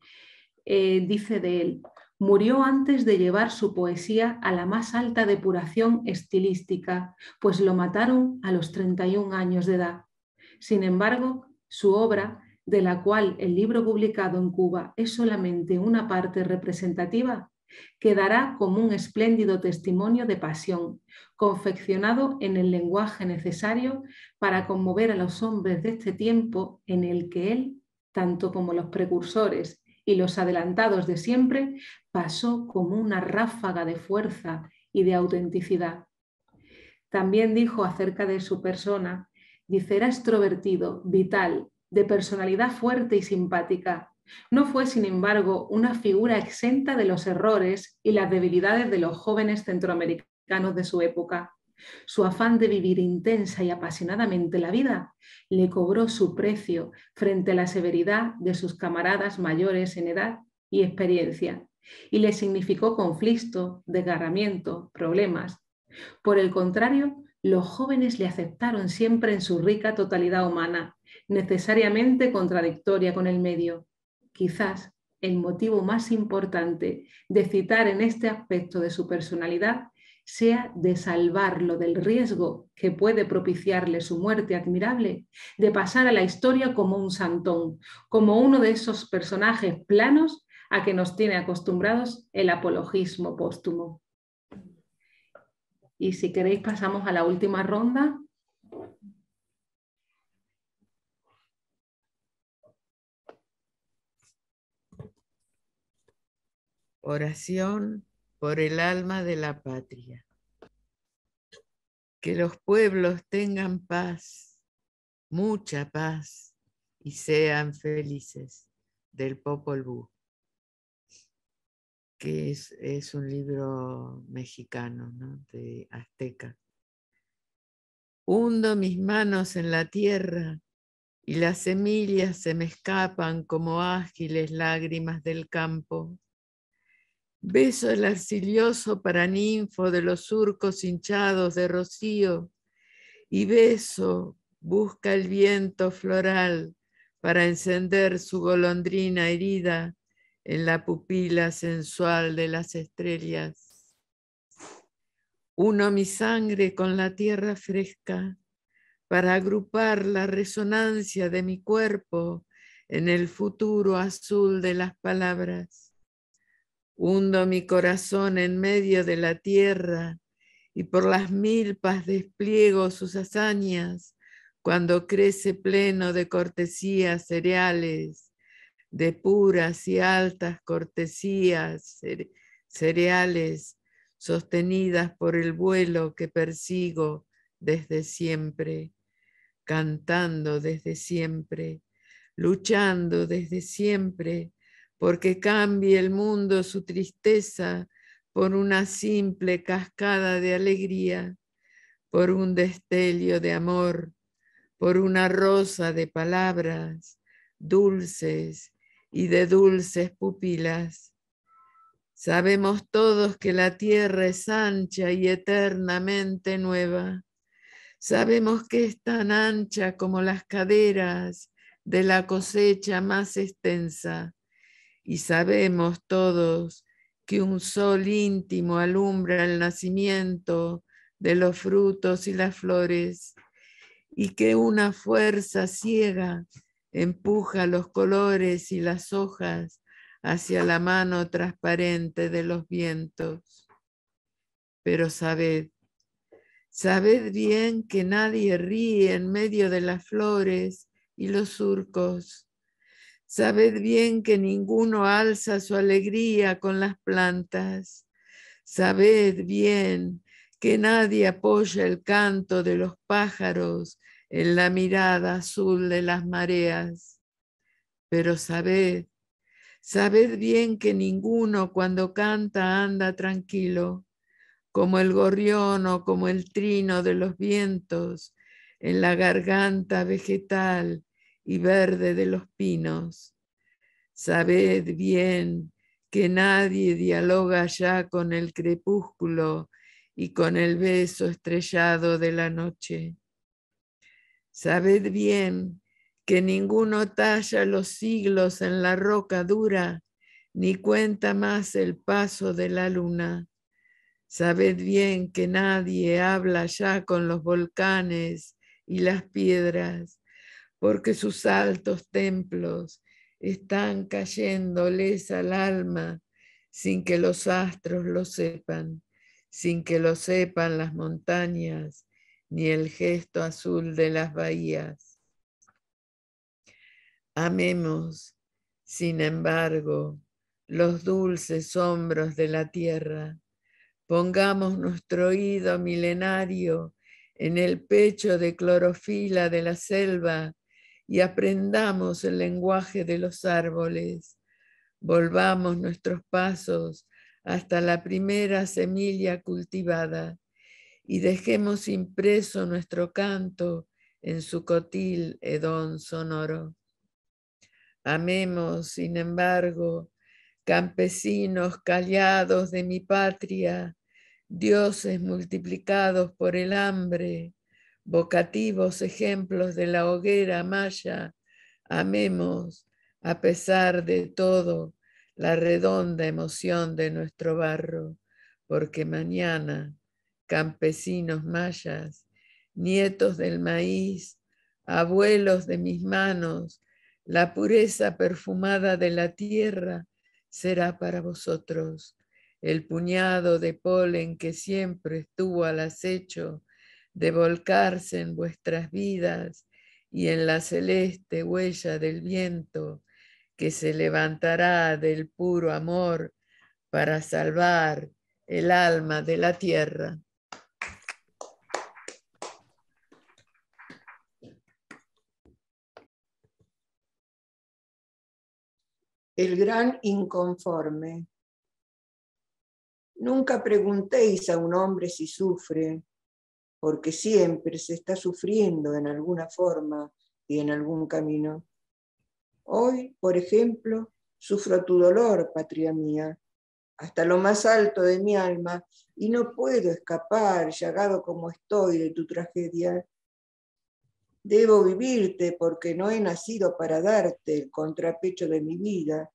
Eh, dice de él, murió antes de llevar su poesía a la más alta depuración estilística, pues lo mataron a los 31 años de edad. Sin embargo, su obra, de la cual el libro publicado en Cuba es solamente una parte representativa, quedará como un espléndido testimonio de pasión, confeccionado en el lenguaje necesario para conmover a los hombres de este tiempo en el que él, tanto como los precursores y los adelantados de siempre, pasó como una ráfaga de fuerza y de autenticidad. También dijo acerca de su persona, dice, era extrovertido, vital, de personalidad fuerte y simpática, no fue, sin embargo, una figura exenta de los errores y las debilidades de los jóvenes centroamericanos de su época. Su afán de vivir intensa y apasionadamente la vida le cobró su precio frente a la severidad de sus camaradas mayores en edad y experiencia, y le significó conflicto, desgarramiento, problemas. Por el contrario, los jóvenes le aceptaron siempre en su rica totalidad humana, necesariamente contradictoria con el medio quizás el motivo más importante de citar en este aspecto de su personalidad sea de salvarlo del riesgo que puede propiciarle su muerte admirable, de pasar a la historia como un santón, como uno de esos personajes planos a que nos tiene acostumbrados el apologismo póstumo. Y si queréis pasamos a la última ronda Oración por el alma de la patria. Que los pueblos tengan paz, mucha paz, y sean felices del Popol Vuh, que es, es un libro mexicano, ¿no? de Azteca. Hundo mis manos en la tierra y las semillas se me escapan como ágiles lágrimas del campo Beso el arcilloso paraninfo de los surcos hinchados de rocío y beso busca el viento floral para encender su golondrina herida en la pupila sensual de las estrellas. Uno mi sangre con la tierra fresca para agrupar la resonancia de mi cuerpo en el futuro azul de las palabras Hundo mi corazón en medio de la tierra y por las milpas despliego sus hazañas cuando crece pleno de cortesías cereales, de puras y altas cortesías cereales sostenidas por el vuelo que persigo desde siempre, cantando desde siempre, luchando desde siempre porque cambie el mundo su tristeza por una simple cascada de alegría, por un destello de amor, por una rosa de palabras dulces y de dulces pupilas. Sabemos todos que la tierra es ancha y eternamente nueva. Sabemos que es tan ancha como las caderas de la cosecha más extensa y sabemos todos que un sol íntimo alumbra el nacimiento de los frutos y las flores, y que una fuerza ciega empuja los colores y las hojas hacia la mano transparente de los vientos. Pero sabed, sabed bien que nadie ríe en medio de las flores y los surcos, Sabed bien que ninguno alza su alegría con las plantas. Sabed bien que nadie apoya el canto de los pájaros en la mirada azul de las mareas. Pero sabed, sabed bien que ninguno cuando canta anda tranquilo, como el gorrión o como el trino de los vientos en la garganta vegetal y verde de los pinos. Sabed bien que nadie dialoga ya con el crepúsculo y con el beso estrellado de la noche. Sabed bien que ninguno talla los siglos en la roca dura, ni cuenta más el paso de la luna. Sabed bien que nadie habla ya con los volcanes y las piedras, porque sus altos templos están cayéndoles al alma sin que los astros lo sepan, sin que lo sepan las montañas ni el gesto azul de las bahías. Amemos, sin embargo, los dulces hombros de la tierra. Pongamos nuestro oído milenario en el pecho de clorofila de la selva y aprendamos el lenguaje de los árboles. Volvamos nuestros pasos hasta la primera semilla cultivada y dejemos impreso nuestro canto en su cotil edón sonoro. Amemos, sin embargo, campesinos callados de mi patria, dioses multiplicados por el hambre, vocativos ejemplos de la hoguera maya, amemos, a pesar de todo, la redonda emoción de nuestro barro, porque mañana, campesinos mayas, nietos del maíz, abuelos de mis manos, la pureza perfumada de la tierra será para vosotros. El puñado de polen que siempre estuvo al acecho de volcarse en vuestras vidas y en la celeste huella del viento que se levantará del puro amor para salvar el alma de la tierra. El gran inconforme. Nunca preguntéis a un hombre si sufre, porque siempre se está sufriendo en alguna forma y en algún camino. Hoy, por ejemplo, sufro tu dolor, patria mía, hasta lo más alto de mi alma, y no puedo escapar, llagado como estoy, de tu tragedia. Debo vivirte porque no he nacido para darte el contrapecho de mi vida,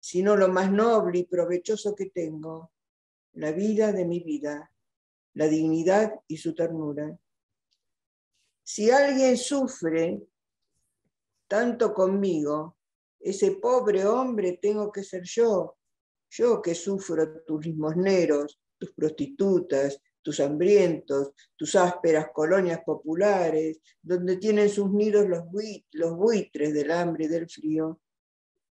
sino lo más noble y provechoso que tengo, la vida de mi vida la dignidad y su ternura. Si alguien sufre tanto conmigo, ese pobre hombre tengo que ser yo, yo que sufro tus limosneros, tus prostitutas, tus hambrientos, tus ásperas colonias populares, donde tienen sus nidos los, los buitres del hambre y del frío.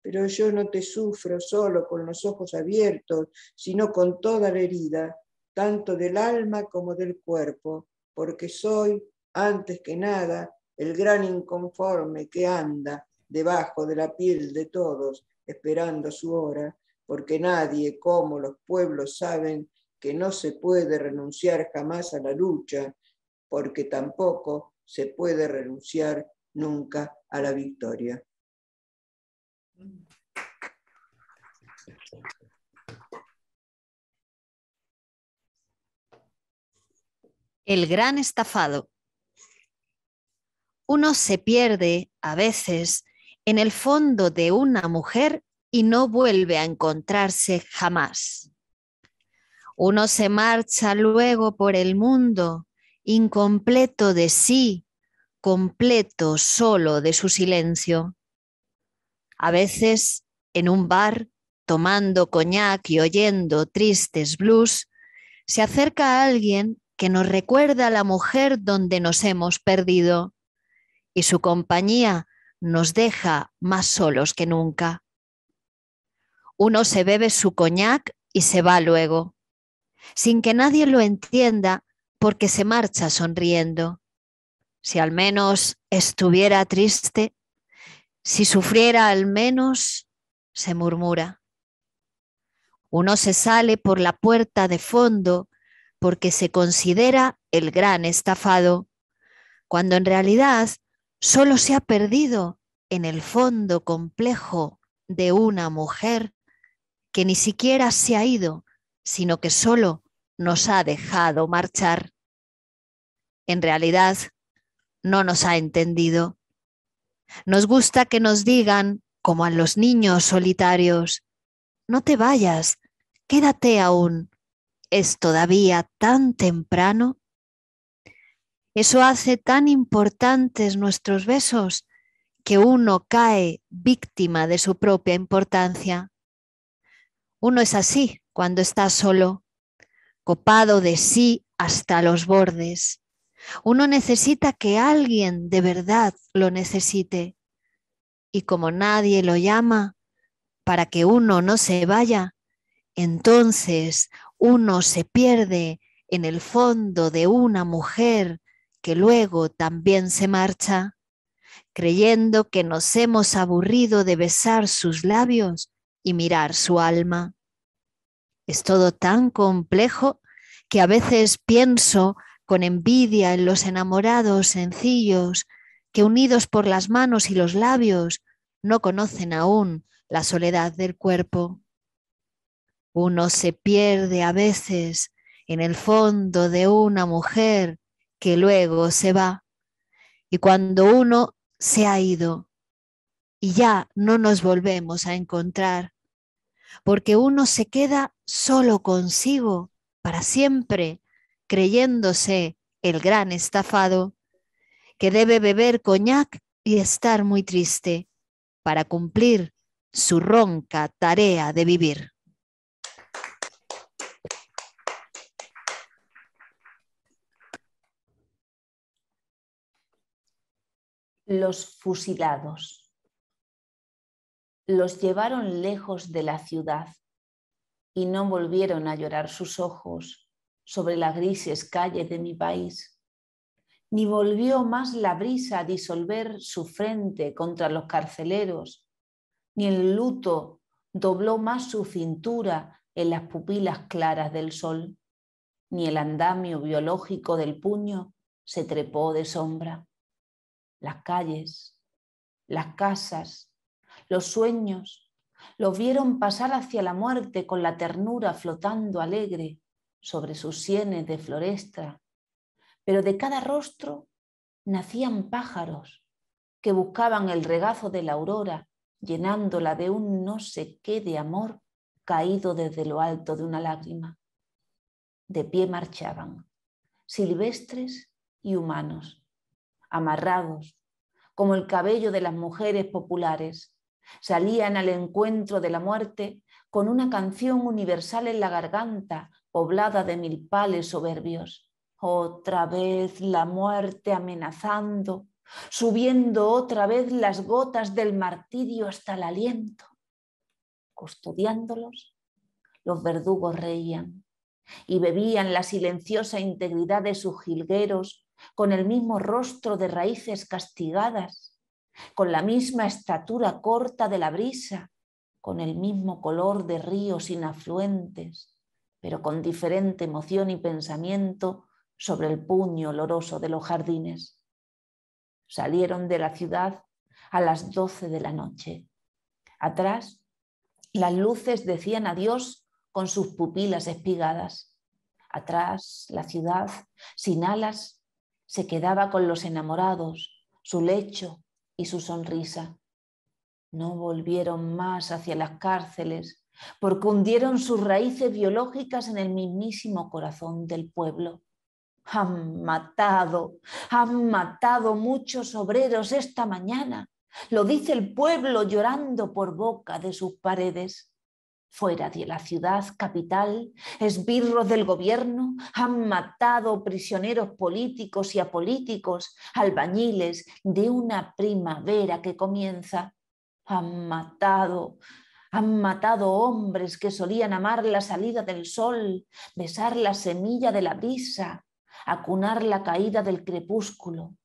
Pero yo no te sufro solo con los ojos abiertos, sino con toda la herida, tanto del alma como del cuerpo, porque soy, antes que nada, el gran inconforme que anda debajo de la piel de todos, esperando su hora, porque nadie como los pueblos saben que no se puede renunciar jamás a la lucha, porque tampoco se puede renunciar nunca a la victoria. El gran estafado. Uno se pierde a veces en el fondo de una mujer y no vuelve a encontrarse jamás. Uno se marcha luego por el mundo incompleto de sí, completo solo de su silencio. A veces en un bar, tomando coñac y oyendo tristes blues, se acerca a alguien que nos recuerda a la mujer donde nos hemos perdido y su compañía nos deja más solos que nunca. Uno se bebe su coñac y se va luego, sin que nadie lo entienda porque se marcha sonriendo. Si al menos estuviera triste, si sufriera al menos, se murmura. Uno se sale por la puerta de fondo porque se considera el gran estafado, cuando en realidad solo se ha perdido en el fondo complejo de una mujer que ni siquiera se ha ido, sino que solo nos ha dejado marchar. En realidad, no nos ha entendido. Nos gusta que nos digan, como a los niños solitarios, no te vayas, quédate aún, es todavía tan temprano? Eso hace tan importantes nuestros besos que uno cae víctima de su propia importancia. Uno es así cuando está solo, copado de sí hasta los bordes. Uno necesita que alguien de verdad lo necesite. Y como nadie lo llama, para que uno no se vaya, entonces uno se pierde en el fondo de una mujer que luego también se marcha, creyendo que nos hemos aburrido de besar sus labios y mirar su alma. Es todo tan complejo que a veces pienso con envidia en los enamorados sencillos que unidos por las manos y los labios no conocen aún la soledad del cuerpo. Uno se pierde a veces en el fondo de una mujer que luego se va. Y cuando uno se ha ido y ya no nos volvemos a encontrar, porque uno se queda solo consigo para siempre, creyéndose el gran estafado, que debe beber coñac y estar muy triste para cumplir su ronca tarea de vivir. los fusilados. Los llevaron lejos de la ciudad y no volvieron a llorar sus ojos sobre las grises calles de mi país, ni volvió más la brisa a disolver su frente contra los carceleros, ni el luto dobló más su cintura en las pupilas claras del sol, ni el andamio biológico del puño se trepó de sombra las calles, las casas, los sueños, los vieron pasar hacia la muerte con la ternura flotando alegre sobre sus sienes de floresta, pero de cada rostro nacían pájaros que buscaban el regazo de la aurora, llenándola de un no sé qué de amor caído desde lo alto de una lágrima. De pie marchaban, silvestres y humanos, amarrados, como el cabello de las mujeres populares, salían al encuentro de la muerte con una canción universal en la garganta, poblada de mil pales soberbios. Otra vez la muerte amenazando, subiendo otra vez las gotas del martirio hasta el aliento. Custodiándolos, los verdugos reían y bebían la silenciosa integridad de sus jilgueros con el mismo rostro de raíces castigadas, con la misma estatura corta de la brisa, con el mismo color de ríos inafluentes, pero con diferente emoción y pensamiento sobre el puño oloroso de los jardines. Salieron de la ciudad a las doce de la noche. Atrás, las luces decían adiós con sus pupilas espigadas. Atrás, la ciudad, sin alas, se quedaba con los enamorados, su lecho y su sonrisa. No volvieron más hacia las cárceles porque hundieron sus raíces biológicas en el mismísimo corazón del pueblo. Han matado, han matado muchos obreros esta mañana, lo dice el pueblo llorando por boca de sus paredes fuera de la ciudad capital, esbirros del gobierno han matado prisioneros políticos y apolíticos, albañiles de una primavera que comienza. Han matado, han matado hombres que solían amar la salida del sol, besar la semilla de la brisa, acunar la caída del crepúsculo,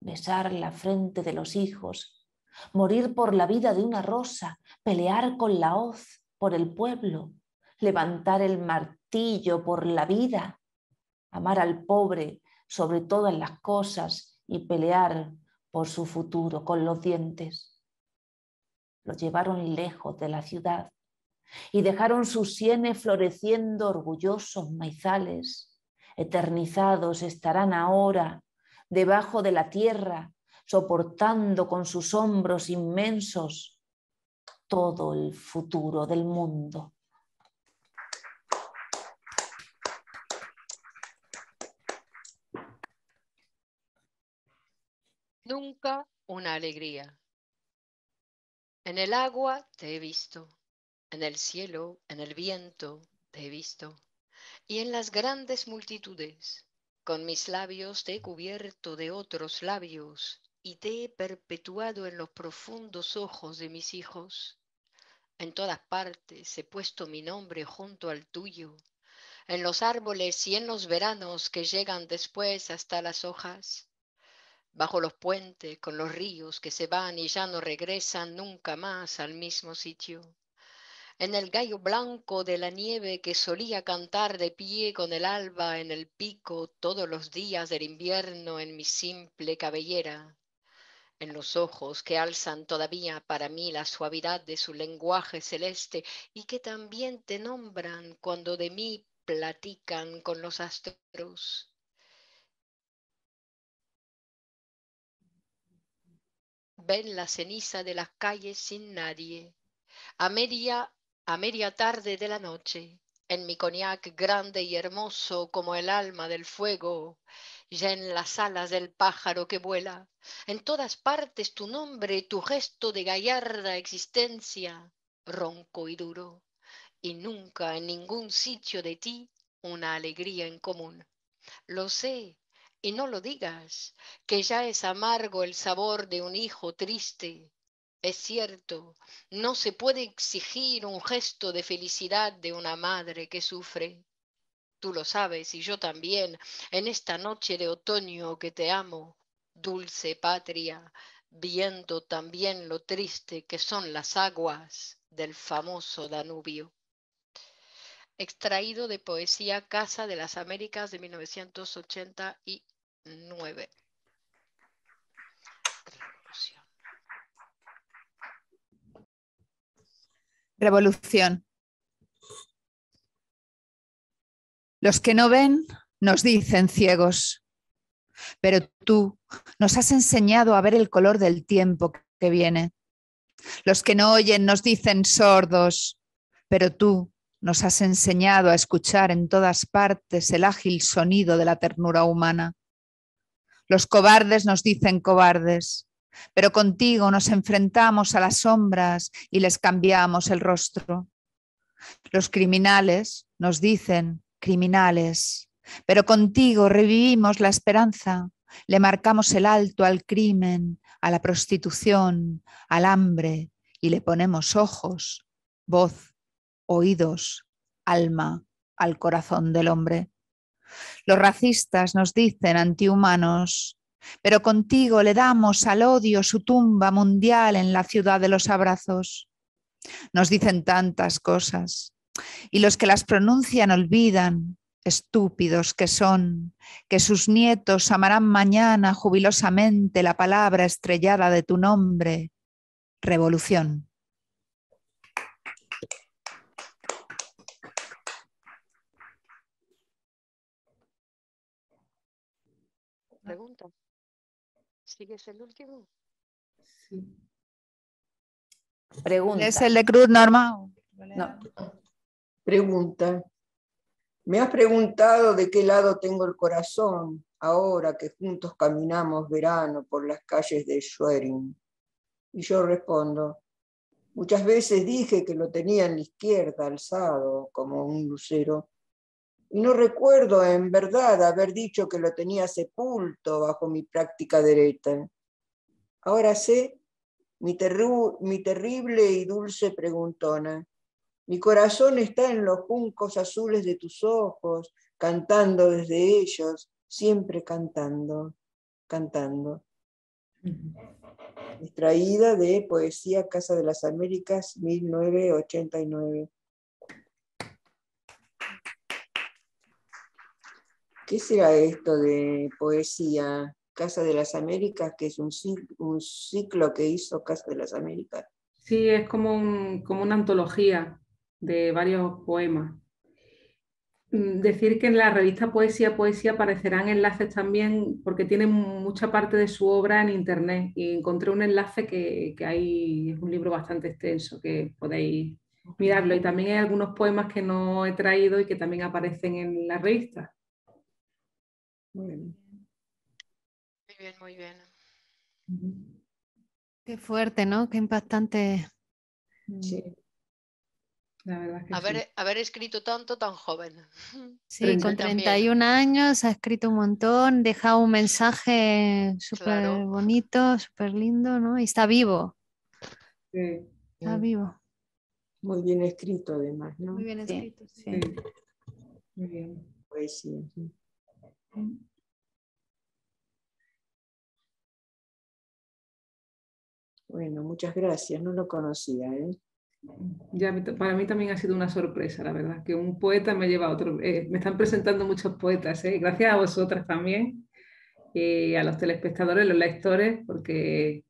besar la frente de los hijos, morir por la vida de una rosa, pelear con la hoz, por el pueblo, levantar el martillo por la vida, amar al pobre sobre todas las cosas y pelear por su futuro con los dientes. Lo llevaron lejos de la ciudad y dejaron sus sienes floreciendo orgullosos maizales. Eternizados estarán ahora debajo de la tierra, soportando con sus hombros inmensos todo el futuro del mundo. Nunca una alegría. En el agua te he visto, en el cielo, en el viento te he visto, y en las grandes multitudes. Con mis labios te he cubierto de otros labios y te he perpetuado en los profundos ojos de mis hijos. En todas partes he puesto mi nombre junto al tuyo, en los árboles y en los veranos que llegan después hasta las hojas, bajo los puentes, con los ríos que se van y ya no regresan nunca más al mismo sitio, en el gallo blanco de la nieve que solía cantar de pie con el alba en el pico todos los días del invierno en mi simple cabellera en los ojos que alzan todavía para mí la suavidad de su lenguaje celeste y que también te nombran cuando de mí platican con los astros. Ven la ceniza de las calles sin nadie, a media, a media tarde de la noche, en mi cognac grande y hermoso como el alma del fuego, ya en las alas del pájaro que vuela, en todas partes tu nombre, tu gesto de gallarda existencia, ronco y duro, y nunca en ningún sitio de ti una alegría en común. Lo sé, y no lo digas, que ya es amargo el sabor de un hijo triste, es cierto, no se puede exigir un gesto de felicidad de una madre que sufre. Tú lo sabes y yo también, en esta noche de otoño que te amo, dulce patria, viendo también lo triste que son las aguas del famoso Danubio. Extraído de Poesía Casa de las Américas de 1989. Revolución. Los que no ven nos dicen ciegos, pero tú nos has enseñado a ver el color del tiempo que viene. Los que no oyen nos dicen sordos, pero tú nos has enseñado a escuchar en todas partes el ágil sonido de la ternura humana. Los cobardes nos dicen cobardes, pero contigo nos enfrentamos a las sombras y les cambiamos el rostro. Los criminales nos dicen criminales, pero contigo revivimos la esperanza, le marcamos el alto al crimen, a la prostitución, al hambre y le ponemos ojos, voz, oídos, alma al corazón del hombre. Los racistas nos dicen antihumanos, pero contigo le damos al odio su tumba mundial en la ciudad de los abrazos. Nos dicen tantas cosas y los que las pronuncian olvidan, estúpidos que son, que sus nietos amarán mañana jubilosamente la palabra estrellada de tu nombre, revolución. Pregunta. ¿Es el último? Pregunta. ¿Es el de Cruz No. Pregunta. Me has preguntado de qué lado tengo el corazón ahora que juntos caminamos verano por las calles de Schwerin. Y yo respondo, muchas veces dije que lo tenía en la izquierda alzado como un lucero, no recuerdo en verdad haber dicho que lo tenía sepulto bajo mi práctica derecha. Ahora sé mi, mi terrible y dulce preguntona. Mi corazón está en los juncos azules de tus ojos, cantando desde ellos, siempre cantando, cantando. Extraída de Poesía Casa de las Américas, 1989. ¿Qué será esto de poesía? Casa de las Américas, que es un, ciclo que hizo Casa de las Américas. Sí, es como, como una antología de varios poemas. Mm, decir que en la revista Poesía Poesía aparecerán enlaces también, porque tiene mucha parte de su obra en internet. Y encontré un enlace que, que hay, es un libro bastante extenso que podéis mirarlo. Y también hay algunos poemas que no he traído y que también aparecen en la revista. Muy bien. Muy bien, Qué fuerte, ¿no? Qué impactante. Mm. Sí. La verdad que haber, haber, escrito tanto tan joven. Sí, con 31 años, ha escrito un montón, dejado un mensaje súper bonito, súper lindo, ¿no? Y está vivo. Sí. Está vivo. Muy bien escrito, además, ¿no? Muy bien escrito, sí. sí. Muy bien. Pues sí. Bueno, muchas gracias, no lo conocía. ¿eh? Ya, para mí también ha sido una sorpresa, la verdad, que un poeta me lleva a otro. Eh, me están presentando muchos poetas, ¿eh? gracias a vosotras también, y a los telespectadores, los lectores, porque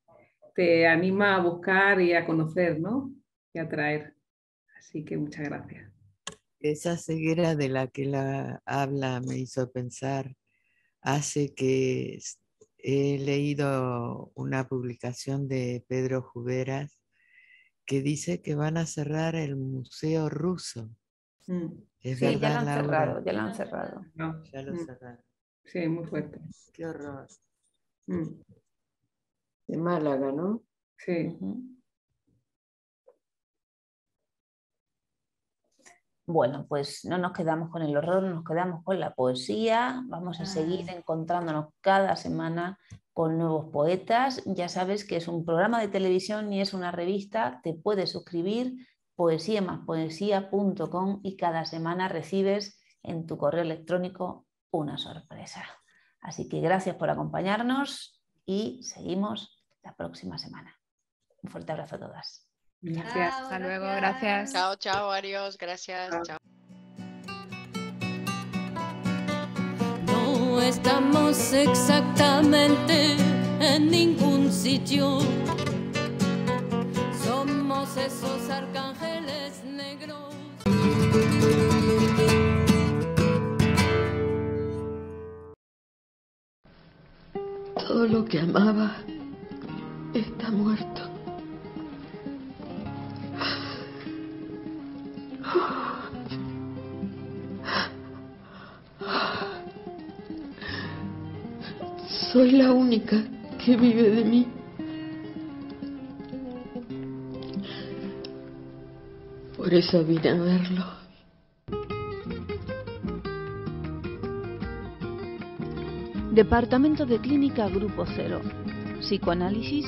te anima a buscar y a conocer, ¿no? Y a traer. Así que muchas gracias. Esa ceguera de la que la habla me hizo pensar, hace que he leído una publicación de Pedro Juberas que dice que van a cerrar el Museo Ruso. Mm, ¿Es verdad, ya lo han cerrado, ya lo han cerrado. Mm. Sí, muy fuerte. Qué horror. Mm. De Málaga, ¿no? Sí. Bueno, pues no nos quedamos con el horror, nos quedamos con la poesía, vamos a seguir ah. encontrándonos cada semana con nuevos poetas. Ya sabes que es un programa de televisión y es una revista, te puedes suscribir poesía poesía.com y cada semana recibes en tu correo electrónico una sorpresa. Así que gracias por acompañarnos y seguimos la próxima semana. Un fuerte abrazo a todas. Gracias, hasta luego, gracias. Chao, chao, adiós, gracias, No estamos exactamente en ningún sitio. Somos esos arcángeles negros. Todo lo que amaba está muerto. Soy la única que vive de mí. Por eso vine a verlo. Departamento de Clínica Grupo Cero. Psicoanálisis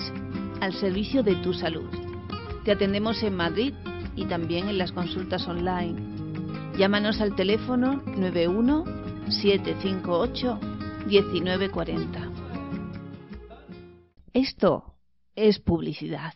al servicio de tu salud. Te atendemos en Madrid y también en las consultas online. Llámanos al teléfono 91 758 1940. Esto es publicidad.